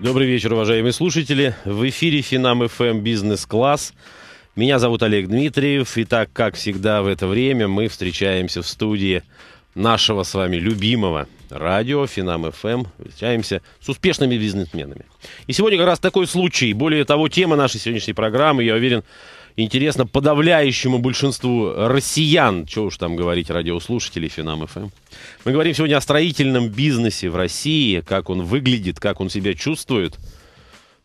Добрый вечер, уважаемые слушатели. В эфире Финам ФМ Бизнес Класс. Меня зовут Олег Дмитриев. И так, как всегда в это время, мы встречаемся в студии нашего с вами любимого радио Финам ФМ. Встречаемся с успешными бизнесменами. И сегодня как раз такой случай. Более того, тема нашей сегодняшней программы, я уверен, интересно подавляющему большинству россиян, что уж там говорить, радиослушателей Финам ФМ. Эм. Мы говорим сегодня о строительном бизнесе в России, как он выглядит, как он себя чувствует.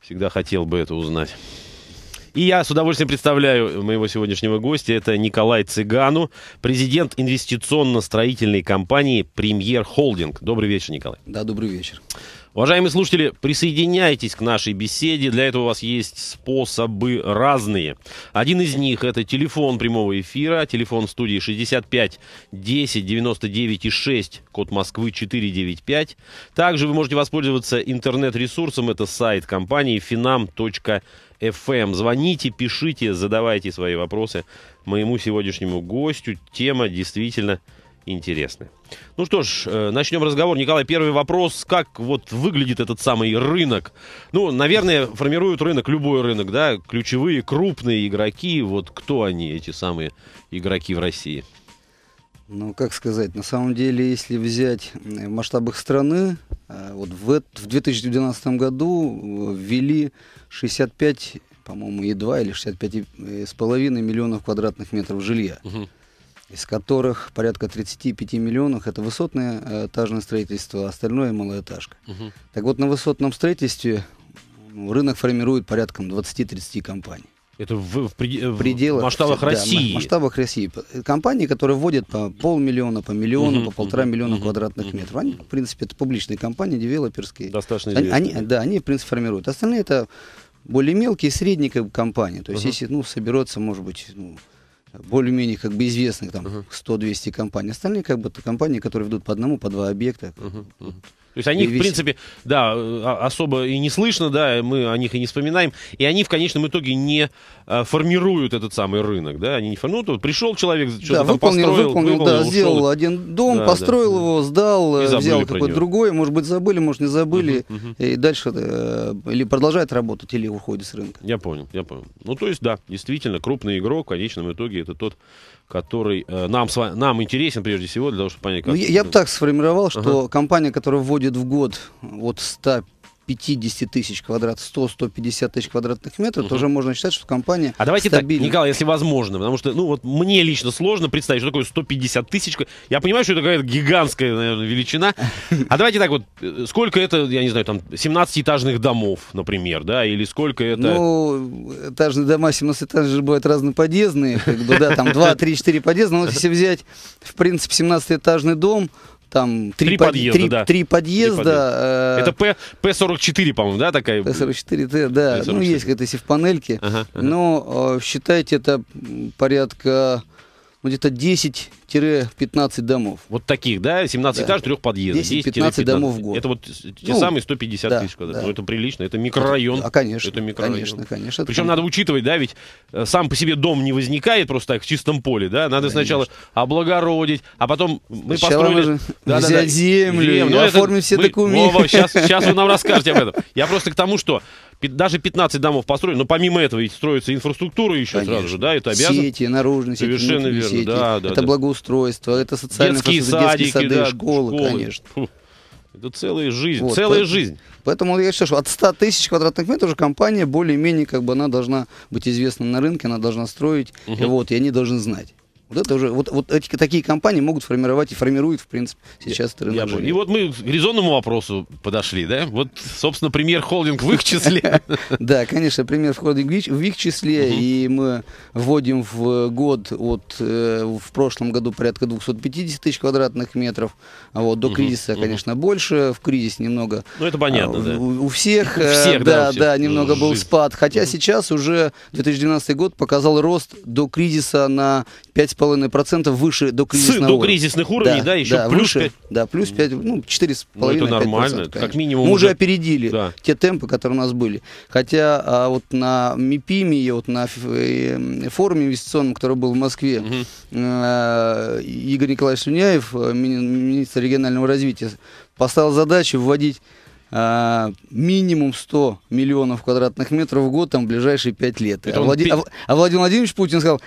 Всегда хотел бы это узнать. И я с удовольствием представляю моего сегодняшнего гостя. Это Николай Цыгану, президент инвестиционно-строительной компании «Премьер Холдинг». Добрый вечер, Николай. Да, добрый вечер. Уважаемые слушатели, присоединяйтесь к нашей беседе. Для этого у вас есть способы разные. Один из них – это телефон прямого эфира. Телефон студии 65 10 99 6, код Москвы 495. Также вы можете воспользоваться интернет-ресурсом. Это сайт компании finam.fm. Эм. Звоните, пишите, задавайте свои вопросы моему сегодняшнему гостю. Тема действительно интересная интересны. Ну что ж, э, начнем разговор. Николай, первый вопрос. Как вот выглядит этот самый рынок? Ну, наверное, формируют рынок, любой рынок, да? Ключевые, крупные игроки. Вот кто они, эти самые игроки в России? Ну, как сказать, на самом деле, если взять в э, масштабах страны, э, вот в, в 2012 году ввели 65, по-моему, едва или 65,5 миллионов квадратных метров жилья. Угу из которых порядка 35 миллионов это высотное э, этажное строительство, а остальное малоэтажка. Угу. Так вот, на высотном строительстве ну, рынок формирует порядком 20-30 компаний. Это в, в, э, в пределах, масштабах да, России. В масштабах России. Э, компании, которые вводят по полмиллиона, по миллиону, uh по полтора uh миллиона uh квадратных uh метров. Они, в принципе, это публичные компании, девелоперские. Достаточно они, они, Да, они, в принципе, формируют. Остальные это более мелкие, средние компании. То есть, uh если ну, соберется, может быть, ну, более-менее как бы известных, там, uh-huh. 100-200 компаний. Остальные как бы компании, которые ведут по одному, по два объекта. Uh-huh. Uh-huh. То есть о них, в принципе, да, э, особо и не слышно, да, мы о них и не вспоминаем. И они в конечном итоге не э, формируют этот самый рынок, да, они не формируют. Ну, вот пришел человек, что-то да, там выполнил, построил, выполнил, выполнил, да, ушел. сделал один дом, да, построил да, его, сдал, взял какой-то другой, может быть, забыли, может, не забыли, угу, угу. и дальше э, или продолжает работать, или уходит с рынка. Я понял, я понял. Ну, то есть, да, действительно, крупный игрок в конечном итоге это тот который э, нам, нам интересен прежде всего для того, чтобы понять, как... Ну, я, бы так сформировал, что ага. компания, которая вводит в год от 100 50 тысяч квадрат, 100-150 тысяч квадратных метров, угу. то уже можно считать, что компания А давайте стабильна. так, Николай, если возможно, потому что, ну вот мне лично сложно представить, что такое 150 тысяч. Я понимаю, что это какая-то гигантская, наверное, величина. А давайте так вот, э, сколько это, я не знаю, там 17-этажных домов, например, да, или сколько это... Ну, этажные дома 17 этажных бывают разноподъездные, как бы, да, там 2, 3, 4 подъезда, но если взять, в принципе, 17-этажный дом, там три, три, подъезда, три, да. три подъезда. Три э, подъезда. Э... Это П, П-44, по-моему, да, такая? п 44 да. P44. Ну, есть какая-то сев Ага, ага. Но э, считайте, это порядка ну, где-то 10-15 домов. Вот таких, да? 17 да. этаж, трех подъездов. 10-15 домов в год. Это вот те ну, самые 150 да, тысяч квадратов. Да. Ну, это прилично, это микрорайон. А, конечно, это микрорайон. конечно, конечно. Причем это... надо учитывать, да, ведь э, сам по себе дом не возникает просто так в чистом поле, да? Надо конечно. сначала облагородить, а потом мы сначала построили... Же да, взять да, да, землю, землю. Ну, оформим это... все мы... документы. Вова, сейчас, сейчас вы нам расскажете об этом. Я просто к тому, что даже 15 домов построили, но помимо этого ведь строится инфраструктура еще Конечно. сразу же, да, это обязан. Сети, наружные сети, Совершенно верно, сети. Да, да, это да. благоустройство, это социальные детские, садики, детские сады, да, школы, школы, конечно. Фу. Это целая жизнь, вот, целая поэтому, жизнь. Поэтому я считаю, что от 100 тысяч квадратных метров уже компания более-менее как бы она должна быть известна на рынке, она должна строить, угу. и вот, и они должны знать. Вот это уже, вот, вот эти, такие компании могут формировать и формируют, в принципе, сейчас я, я И вот мы к резонному вопросу подошли, да? Вот, собственно, пример холдинг в их числе. Да, конечно, пример холдинг в их числе, и мы вводим в год от, э, в прошлом году порядка 250 тысяч квадратных метров, а вот, до кризиса, конечно, больше, в кризис немного. Ну, это понятно, а, да. У всех, да, да, немного э, был спад, хотя сейчас уже 2012 год показал рост до кризиса на 5 5,5% выше до кризисного До кризисных уровней, да, да еще да, плюс выше, 5. Да, плюс 5, ну, 4,5-5%. Ну, это нормально, это как минимум. Мы уже опередили да. те темпы, которые у нас были. Хотя а вот на МИПИМе, вот на э, форуме инвестиционном, который был в Москве, угу. Игорь Николаевич Слюняев, э, министр регионального развития, поставил задачу вводить а, минимум 100 миллионов квадратных метров в год там, в ближайшие 5 лет. а, Влади... он... А, а Владимир Владимирович Путин сказал,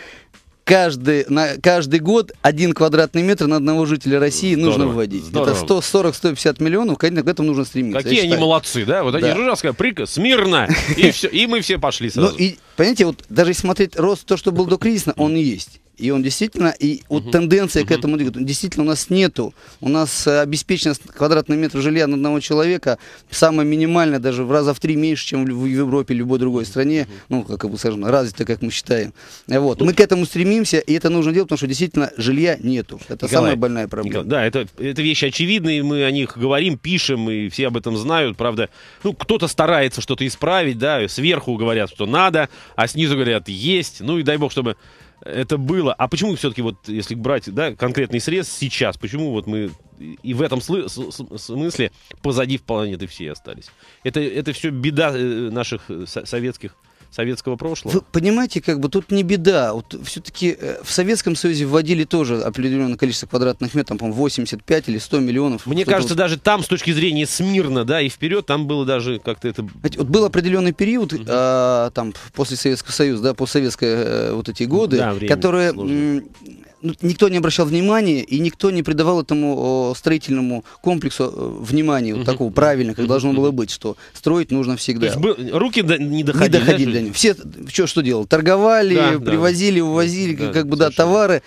каждый, на, каждый год один квадратный метр на одного жителя России здорово, нужно вводить. Здорово. Это 140-150 миллионов, конечно, к этому нужно стремиться. Какие они молодцы, да? Вот они раз сказали, приказ, смирно, и, все, и мы все пошли ну сразу. Но, и, понимаете, вот даже смотреть рост, то, что был до кризиса, он и есть. И он действительно, и угу. вот тенденция угу. к этому двигается. Действительно, у нас нету. У нас э, обеспеченность квадратного метра жилья на одного человека самая минимальная, даже в раза в три меньше, чем в Европе, любой другой стране. Угу. Ну, как бы скажем, развито, как мы считаем. Э, вот. Мы к этому стремимся, и это нужно делать, потому что действительно жилья нету. Это Николай, самая больная проблема. Николай, да, это, это вещи очевидные, мы о них говорим, пишем, и все об этом знают. Правда, ну, кто-то старается что-то исправить, да, сверху говорят, что надо, а снизу говорят, есть. Ну и дай бог, чтобы это было. А почему все-таки вот, если брать да, конкретный срез сейчас, почему вот мы и в этом слы- смысле позади в планеты все остались? Это, это все беда э, наших э, советских советского прошлого. Вы понимаете, как бы тут не беда. Вот все-таки э, в Советском Союзе вводили тоже определенное количество квадратных метров, по-моему, 85 или 100 миллионов. Мне кажется, вот... даже там, с точки зрения смирно, да, и вперед, там было даже как-то это... Знаете, вот был определенный период, угу. а, там, после Советского Союза, да, постсоветские э, вот эти годы, да, которые ну, никто не обращал внимания, и никто не придавал этому строительному комплексу э, внимания, вот такого правильно, как должно было быть, что строить нужно всегда. То есть, руки до, не доходили. Не доходили до них. Все что, что делал? Торговали, да, привозили, да. увозили, да, как бы, да, товары.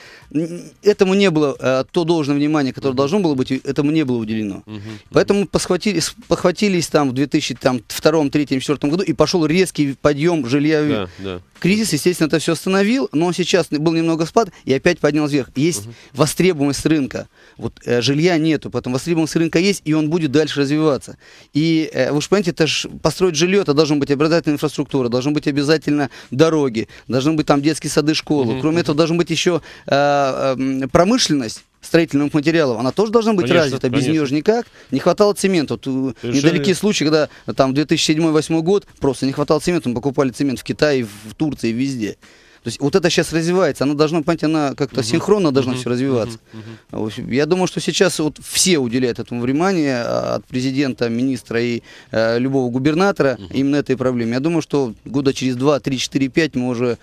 Этому не было а, то должное внимание, которое должно было быть, этому не было уделено. Угу. Поэтому похватились, похватились там в 2002, 2003, 2004 году, и пошел резкий подъем жилья. Да, э, да. Кризис, естественно, это все остановил, но сейчас был немного спад, и опять поднял поднялась вверх. Есть угу. востребованность рынка. Вот э, жилья нету, поэтому востребованность рынка есть, и он будет дальше развиваться. И э, вы же понимаете, это ж, построить жилье, это должна быть обязательно инфраструктура, должны быть обязательно дороги, должны быть там детские сады, школы. Угу. Кроме угу. этого, должна быть еще э, э, промышленность строительных материалов, она тоже должна быть конечно, развита. Без нее же никак. Не хватало цемента. Вот, Решили... Э, недалекие случаи, когда э, там 2007-2008 год просто не хватало цемента, мы покупали цемент в Китае, в Турции, везде. То есть вот это сейчас развивается, она должна, понимаете, она как-то угу. синхронно должна угу. все развиваться. Угу. Угу. Я думаю, что сейчас вот все уделяют этому внимание, а, от президента, министра и э, любого губернатора угу. именно этой проблеме. Я думаю, что года через 2, 3, 4, 5 мы уже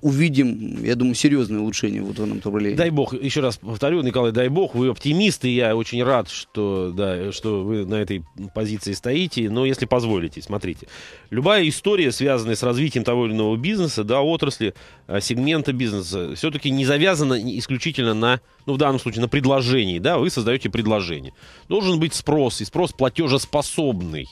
увидим, я думаю, серьезные улучшения вот в этом направлении. Дай бог, еще раз повторю, Николай, дай бог, вы оптимисты, я очень рад, что, да, что вы на этой позиции стоите, но если позволите, смотрите, любая история, связанная с развитием того или иного бизнеса, да, отрасли, Э, сегмента бизнеса все-таки не завязано исключительно на, ну в данном случае, на предложении, да, вы создаете предложение. Должен быть спрос, и спрос платежеспособный.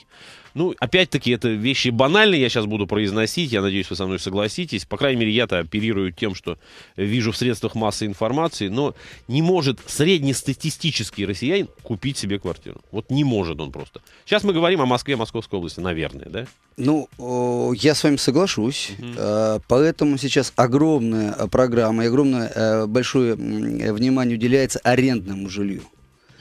Ну, опять-таки, это вещи банальные, я сейчас буду произносить, я надеюсь, вы со мной согласитесь. По крайней мере, я-то оперирую тем, что вижу в средствах массы информации, но не может среднестатистический россиянин купить себе квартиру. Вот не может он просто. Сейчас мы говорим о Москве, Московской области, наверное, да? Ну, я с вами соглашусь. Угу. Поэтому сейчас огромная программа, и огромное э, большое э, внимание уделяется арендному жилью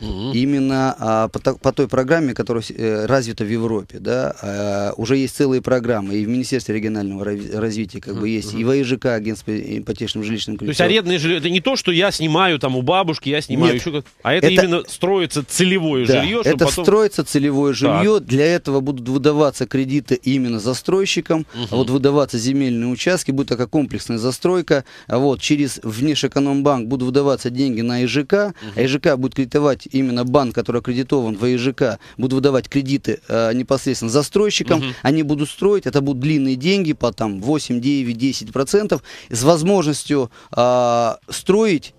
угу. именно а, по, по той программе, которая э, развита в Европе. Да, а, уже есть целые программы, и в Министерстве регионального развития как угу. бы есть, угу. и в АИЖК, агентство ипотечным жилищным кредитом. То есть арендные а жилье, это не то, что я снимаю там у бабушки, я снимаю Нет, еще как а это, это именно строится целевое да, жилье. Это потом... строится целевое жилье, так. для этого будут выдаваться кредиты именно застройщикам, угу. вот выдаваться земельные участки, будет такая комплексная застройка, а вот через внешэкономбанк будут выдаваться деньги на ИЖК, угу. а ИЖК будет кредитовать именно банк, который аккредитован в ЕЖК, а будут выдавать кредиты э, непосредственно застройщикам, угу. они будут строить, это будут длинные деньги по там 8, 9, 10 процентов с возможностью э, строить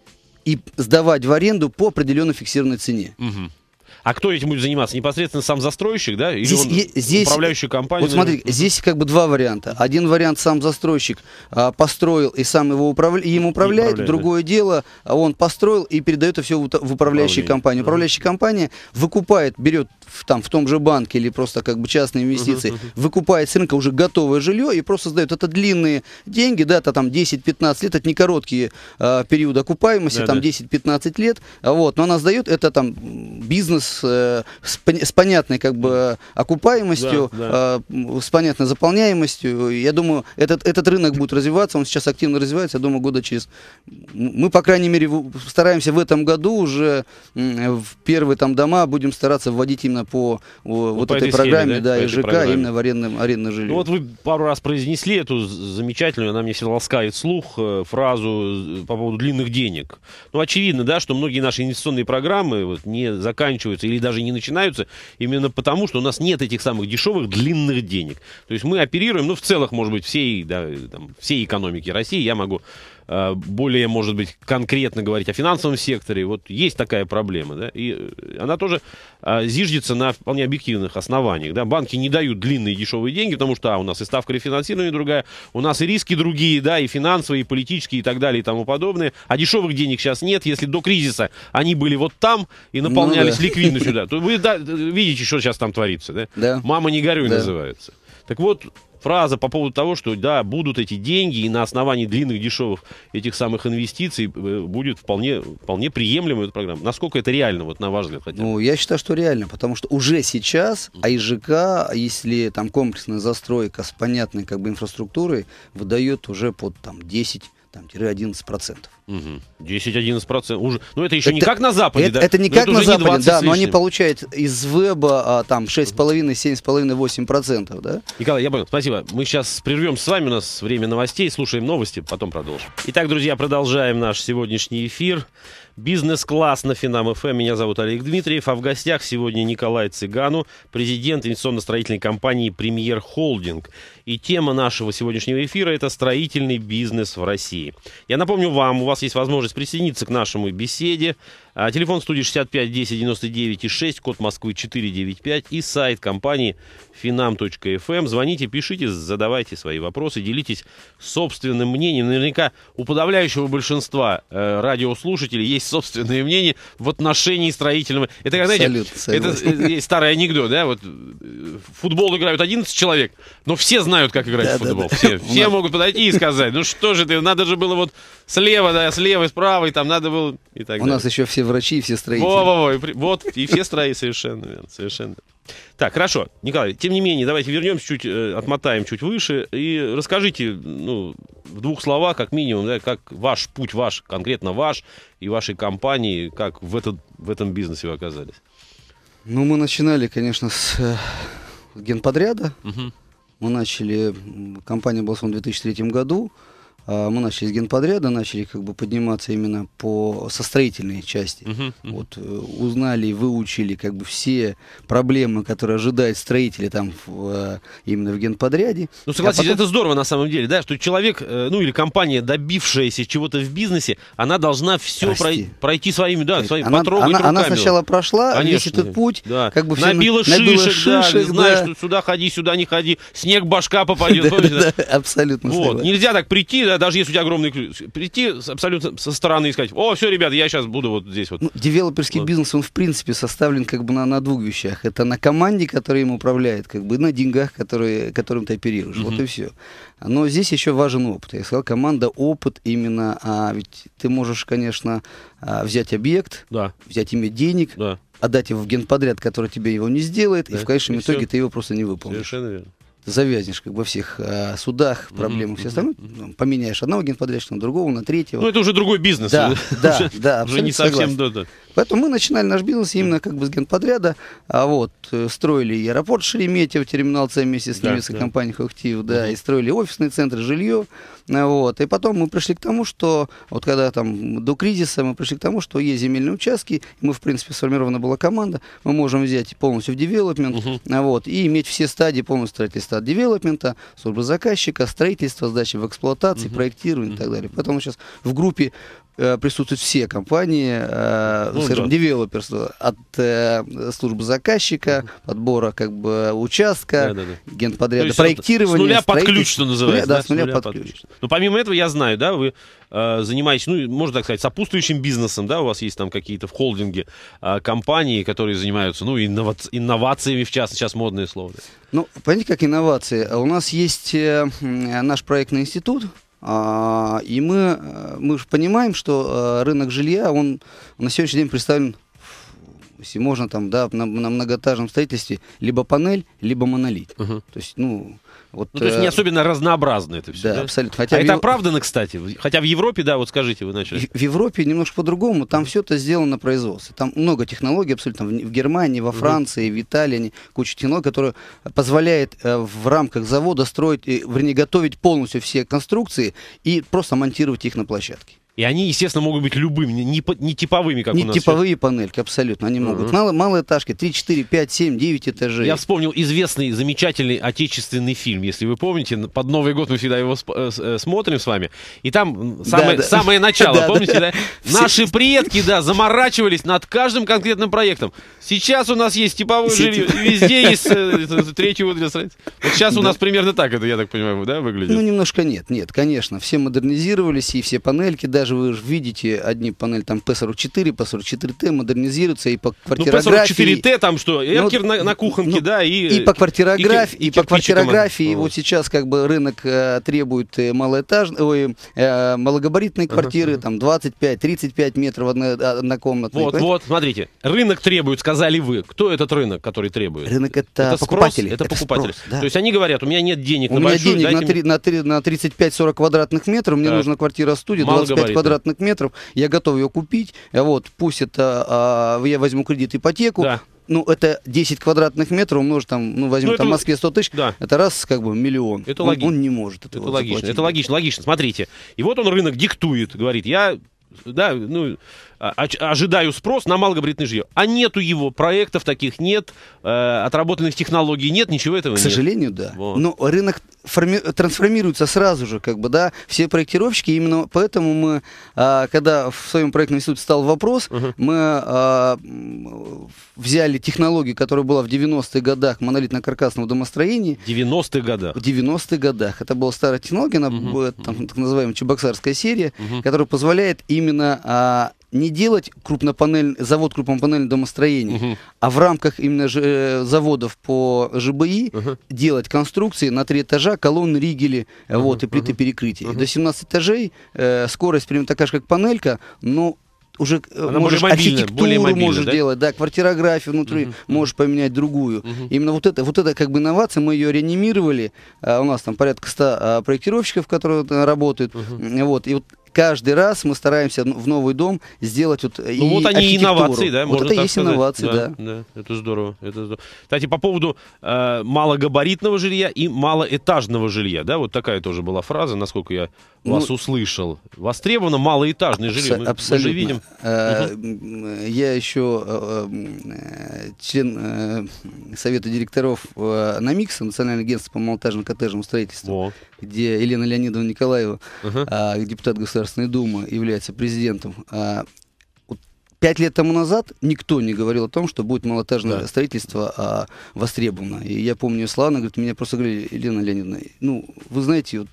и сдавать в аренду по определенно фиксированной цене. Угу. А кто этим будет заниматься? Непосредственно сам застройщик, да? Или здесь, он здесь, управляющая компания? Вот смотри, здесь как бы два варианта. Один вариант сам застройщик а, построил и сам его управля... им управляет. управляет Другое да. дело, он построил и передает это все в, в управляющую компанию. Да. Управляющая компания выкупает, берет в, там, в том же банке или просто как бы частные инвестиции, uh-huh, uh-huh. выкупает с рынка уже готовое жилье и просто сдает. Это длинные деньги, да, это там 10-15 лет, это не короткие а, периоды окупаемости, да, там да. 10-15 лет. Вот, но она сдает, это там бизнес с, э, с, с понятной как бы окупаемостью, да, да. А, с понятной заполняемостью. Я думаю, этот, этот рынок будет развиваться, он сейчас активно развивается, я думаю, года через... Мы, по крайней мере, стараемся в этом году уже в первые там дома будем стараться вводить именно по ну, вот по этой, этой схеме, программе, да, да ЖК, программе. именно в арендном, арендное ну, жилье. Ну, вот вы пару раз произнесли эту замечательную, она мне всегда ласкает слух, э, фразу э, по поводу длинных денег. Ну, очевидно, да, что многие наши инвестиционные программы вот, не заканчиваются начинаются или даже не начинаются именно потому, что у нас нет этих самых дешевых длинных денег. То есть мы оперируем, ну, в целых, может быть, всей, да, там, всей экономики России. Я могу Э, более, может быть, конкретно говорить о финансовом секторе. Вот есть такая проблема, да, и э, она тоже э, зиждется на вполне объективных основаниях, да. Банки не дают длинные дешевые деньги, потому что, а, у нас и ставка рефинансирования другая, у нас и риски другие, да, и финансовые, и политические, и так далее, и тому подобное. А дешевых денег сейчас нет. Если до кризиса они были вот там и ну наполнялись ну, да. ликвидностью, да, то вы да, видите, что сейчас там творится, да? Да. Мама не горюй да. называется. Так вот, фраза по поводу того, что да, будут эти деньги, и на основании длинных дешевых этих самых инвестиций э, будет вполне, вполне приемлемая эта программа. Насколько это реально, вот на ваш взгляд? Хотя Ну, я считаю, что реально, потому что уже сейчас АИЖК, если там комплексная застройка с понятной как бы инфраструктурой, выдает уже под там 10 там, 11%. Угу. 10-11%. Уже... Ну, это еще это, не как на Западе, это, да? Это не ну, как это на Западе, да, но они получают из веба а, там 6,5, 7,5, 8%, да? Николай, я понял, спасибо. Мы сейчас прервем с вами, у нас время новостей, слушаем новости, потом продолжим. Итак, друзья, продолжаем наш сегодняшний эфир. Бизнес-класс на Финам ФМ. Эм. Меня зовут Олег Дмитриев. А в гостях сегодня Николай Цыгану, президент инвестиционно-строительной компании «Премьер Холдинг». И тема нашего сегодняшнего эфира – это строительный бизнес в России. Я напомню вам, у вас есть возможность присоединиться к нашему беседе. А, телефон студии 65 10 99 и 6, код Москвы 495 и сайт компании finam.fm. Эм. Звоните, пишите, задавайте свои вопросы, делитесь собственным мнением. Наверняка у подавляющего большинства э, радиослушателей есть собственное мнение в отношении строительного. Это, как, знаете, Абсолют, это э, э старый анекдот, да? Вот э, футбол играют 11 человек, но все знают, как играть да, в футбол. Да, да. Все, все могут подойти и сказать, ну что же ты, надо же было вот слева, да, слева, справа, и там надо было и так У далее. нас еще все врачи, все строители. Во-во-во, и, вот, и все строители, совершенно верно, совершенно верно. Так, хорошо, Николай, тем не менее, давайте вернемся чуть, э, отмотаем чуть выше и расскажите, ну, в двух словах, как минимум, да, как ваш путь, ваш, конкретно ваш и вашей компании, как в, этот, в этом бизнесе вы оказались? Ну, мы начинали, конечно, с э, генподряда. Угу. Мы начали, компания была в 2003 году, а, мы начали с генподряда, начали как бы подниматься именно по со строительной части. Uh-huh, uh-huh. Вот э, узнали, выучили как бы все проблемы, которые ожидают строители там в, э, именно в генподряде. Ну согласитесь, а потом... это здорово на самом деле, да, что человек, э, ну или компания, добившаяся чего-то в бизнесе, она должна все пройти, пройти своими, да, своими она, потрогать она, руками. Она сначала прошла Конечно, весь этот путь, да. как бы набила, всем, шишек, набила шишек, шишек, да. знаешь, что сюда ходи, сюда не ходи, снег башка попадет. Абсолютно. Вот нельзя так прийти, да нельзя, даже если у тебя огромный ключ, прийти абсолютно со стороны и сказать, о, все, ребята, я сейчас буду вот здесь вот. Ну, девелоперский вот. бизнес, он в принципе составлен как бы на, на двух вещах. Это на команде, которая им управляет, как бы, на деньгах, которые, которым ты оперируешь. Угу. Вот и все. Но здесь еще важен опыт. Я сказал, команда, опыт именно, а ведь ты можешь, конечно, а, взять объект, да. взять иметь денег, да отдать его в генподряд, который тебе его не сделает, да. и в конечном и итоге все. ты его просто не выполнишь. Совершенно верно завязнешь как бы во всех э, судах, проблемах, mm-hmm. все остальное, ну, поменяешь одного генподрядчика на другого, на третьего. Ну, это уже другой бизнес. Да, да, да. Уже не совсем, да, да. Поэтому мы начинали наш бизнес именно как бы с генподряда, а вот э, строили и аэропорт Шереметьев, терминал С вместе с да, немецкой да. компанией Хоктив, да, и строили офисные центры, жилье, э, вот. И потом мы пришли к тому, что вот когда там до кризиса мы пришли к тому, что есть земельные участки, мы в принципе сформирована была команда, мы можем взять полностью в девелопмент, э, вот, и иметь все стадии полностью строительства зависит от девелопмента, службы заказчика, строительства, сдачи в эксплуатации, угу. проектирования и так далее. Поэтому сейчас в группе Э, присутствуют все компании, э, ну, скажем, да. девелоперс, э, от службы заказчика, подбора как бы участка, да, да, да. генподряда, проектирования. С нуля под ключ, что называется. С нуля, да, с нуля, с нуля под ключ. ключ. Но ну, помимо этого я знаю, да, вы э, занимаетесь, ну, можно так сказать, сопутствующим бизнесом, да, у вас есть там какие-то в холдинге э, компании, которые занимаются, ну, иннова... инновациями, в частности, сейчас модное слово. Да. Ну, понимаете, как инновации? А у нас есть э, наш проектный институт, а, и мы, э, мы же понимаем, что э, рынок жилья, он на сегодняшний день представлен, если можно, там, да, на, на многоэтажном строительстве либо панель, либо монолит. Угу. То есть, ну, вот, ну, то есть не э, особенно разнообразно это все. Да, да? абсолютно. Хотя а в... это оправдано, кстати. Хотя в Европе, да, вот скажите, вы начали. В Европе немножко по-другому. Там все это сделано на производстве. Там много технологий абсолютно. В Германии, во Франции, угу. в Италии куча технологий, которые позволяет э, в рамках завода строить, вернее, готовить полностью все конструкции и просто монтировать их на площадке. И они, естественно, могут быть любыми, не, не типовыми, как не у нас. Не типовые сейчас. панельки, абсолютно. Они могут. Uh-huh. Мало, малоэтажки, 3, 4, 5, 7, 9 этажей. Я вспомнил известный, замечательный отечественный фильм, если вы помните. Под Новый год мы всегда его сп- э, э, смотрим с вами. И там самое, да, да. начало, да, помните, да? да? Наши предки, да, заморачивались над каждым конкретным проектом. Сейчас у нас есть типовое жилье, везде есть э, третий вот Сейчас у нас примерно так это, я так понимаю, да, выглядит? Ну, немножко нет, нет, конечно. Все модернизировались, и все панельки, да, даже вы же видите одни панели там P44, P44T модернизируются и по ну, квартирографии. Ну, P44T там что, ну, эркер ну, на, на кухонке, ну, да, и... И по квартирографии, и, и, и по квартирографии. Вот. вот сейчас как бы рынок э, требует э, малоэтажные, ой, э, малогабаритные ага, квартиры, ага. там 25-35 метров на э, комнату Вот, понимаете? вот, смотрите, рынок требует, сказали вы. Кто этот рынок, который требует? Рынок это, это покупатели. Спрос, это, это покупатели. Спрос, да. То есть они говорят, у меня нет денег у на меня большую, денег на, 3, на, 3, на 35-40 квадратных метров, мне так. нужна квартира-студия 25 квадратных метров, я готов ее купить, э, вот, пусть это, а, я возьму кредит ипотеку, да ну, это 10 квадратных метров, умножить там, ну, возьмем ну, это... там в Москве 100 тысяч, да. это раз, как бы, миллион. Это он, Он не может этого Это логично, заплатить. это логично, логично, смотрите. И вот он рынок диктует, говорит, я, да, ну, а, ожидаю спрос на малогабаритное жилье. А нету его, проектов таких нет, э, отработанных технологий нет, ничего этого К нет. К сожалению, да. Вот. Но ну, рынок форми- трансформируется сразу же, как бы, да, все проектировщики, именно поэтому мы, а, когда в своем проектном институте стал вопрос, uh-huh. мы а, взяли технологию, которая была в 90-х годах монолитно-каркасного домостроения. 90-х годах? В 90-х годах. Это была старая технология, она uh-huh. была, там, так называемая чебоксарская серия, uh-huh. которая позволяет именно не делать крупнопанель, завод крупнопанельного домостроения, угу. а в рамках именно ж, э, заводов по ЖБИ угу. делать конструкции на три этажа, колонны, ригели, угу. вот, и плиты угу. перекрытия. Угу. До 17 этажей э, скорость примерно такая же, как панелька, но уже э, Она можешь более мобильная, архитектуру более мобильная, можешь да? делать, да, квартирографию внутри uh-huh. можешь поменять другую. Uh-huh. Именно вот это, вот это как бы инновация, мы ее реанимировали, а, у нас там порядка 100 а, проектировщиков, которые работают, uh-huh. вот, и вот каждый раз мы стараемся в новый дом сделать вот э, Ну и вот они инновации, да? Вот это есть сказать. инновации, да, да. да. Это здорово, это здорово. Кстати, по поводу э, малогабаритного жилья и малоэтажного жилья, да, вот такая тоже была фраза, насколько я ну, вас ну, услышал. Востребовано малоэтажное жилье, мы, абсолютно. мы же видим. Э, я еще э, член Совета директоров НАМИКСа, Национального агентства по малоэтажному коттеджному строительству, где Елена Леонидовна Николаева, а, депутат государственного Государственной Думы является президентом, а пять лет тому назад никто не говорил о том, что будет малоэтажное да. строительство а, востребовано. И я помню, она говорит, меня просто говорили, Елена Леонидовна, ну, вы знаете, вот,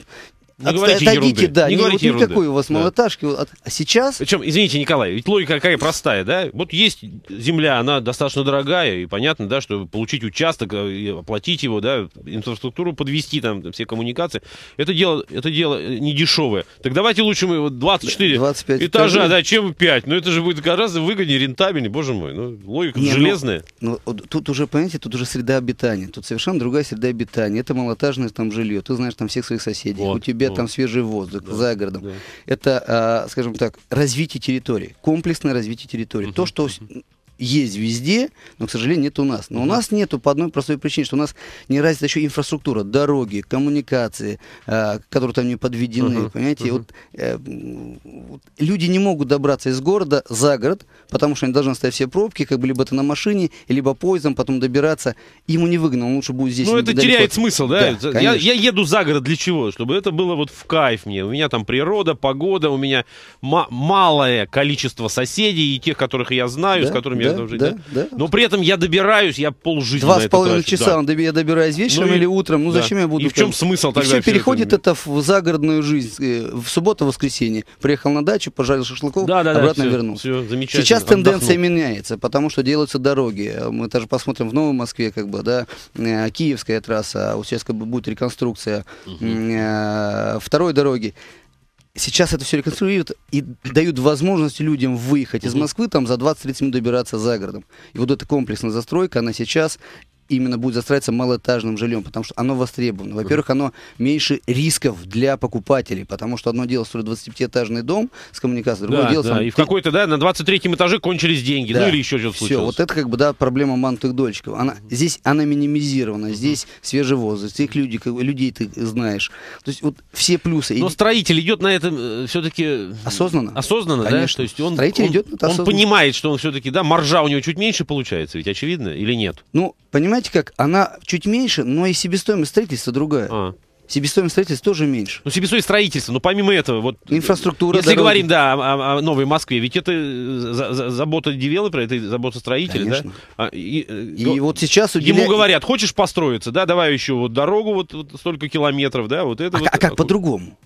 не говорите Отойдите, ерунды. да. Не, не говорите вот ерунды. никакой у вас да. молоташки. А сейчас... Причем, извините, Николай, ведь логика какая простая, да? Вот есть земля, она достаточно дорогая, и понятно, да, что получить участок, э, оплатить его, да, инфраструктуру подвести, там, все коммуникации, это дело, это дело э, не дешевое. Так давайте лучше мы вот 24 25 этажа, этажей. да, чем 5. Ну, это же будет гораздо выгоднее, рентабельнее, боже мой. Ну, логика не, ну, железная. Ну, ну, тут уже, понимаете, тут уже среда обитания. Тут совершенно другая среда обитания. Это молотажное там жилье. Ты знаешь там всех своих соседей. Вот, у тебя там свежий воздух да, за городом. Да. Это, а, скажем так, развитие территории, комплексное развитие территории. Угу, То, что угу есть везде, но, к сожалению, нет у нас. Но у нас нету по одной простой причине, что у нас не развита еще инфраструктура, дороги, коммуникации, а, которые там не подведены, uh-huh, понимаете. Uh-huh. Вот, э, вот, люди не могут добраться из города за город, потому что они должны стоять все пробки, как бы либо это на машине, либо поездом, потом добираться. Ему не выгодно, он лучше будет здесь. Ну, это теряет смысл, да? да я, я еду за город для чего? Чтобы это было вот в кайф мне. У меня там природа, погода, у меня малое количество соседей и тех, которых я знаю, да? с которыми да? да, в жизни. Да, да. Но при этом я добираюсь, я полжизни Два с половиной часа да. я добираюсь ну вечером ну, или утром. ну да. зачем я буду... И в чем смысл тогда? И все, переходит это, в загородную жизнь. Э, в субботу-воскресенье приехал на дачу, пожарил шашлыков, да, да, обратно все, вернулся. Все замечательно. Сейчас тенденция Отдохнул. меняется, потому что делаются дороги. Мы даже посмотрим в Новой Москве, как бы, да, э, Киевская трасса, сейчас как бы будет реконструкция угу. второй дороги сейчас это все реконструируют и дают возможность людям выехать из Москвы, там за 20-30 минут добираться за городом. И вот эта комплексная застройка, она сейчас именно будет застраиваться малоэтажным жильем, потому что оно востребовано. Во-первых, оно меньше рисков для покупателей, потому что одно дело строить 25-этажный дом с коммуникацией, другое да, дело... Да. Сам... И в какой-то, да, на 23-м этаже кончились деньги, да. ну или еще что-то случилось. Все, вот это как бы, да, проблема манутых дольщиков. Она, здесь она минимизирована, здесь свежий воздух, здесь люди, как, людей ты знаешь. То есть вот все плюсы. Но строитель идет на этом э, все-таки... Осознанно. Осознанно, Конечно. да? То есть он, строитель он, идет он понимает, что он все-таки, да, маржа у него чуть меньше получается, ведь очевидно, или нет? Ну, понимаете, знаете как, она чуть меньше, но и себестоимость строительства другая. А. Себестоимость строительства тоже меньше. Ну, себестоимость строительства, но ну, помимо этого, вот... Инфраструктура, Если дороги. говорим, да, о, о новой Москве, ведь это э, за, за, забота девелопера, это забота строителя, Конечно. да? А, и э, и ну, вот сейчас... Уделя... Ему говорят, хочешь построиться, да, давай еще вот дорогу вот, вот столько километров, да, вот это... А, вот, а как, а, по-другому?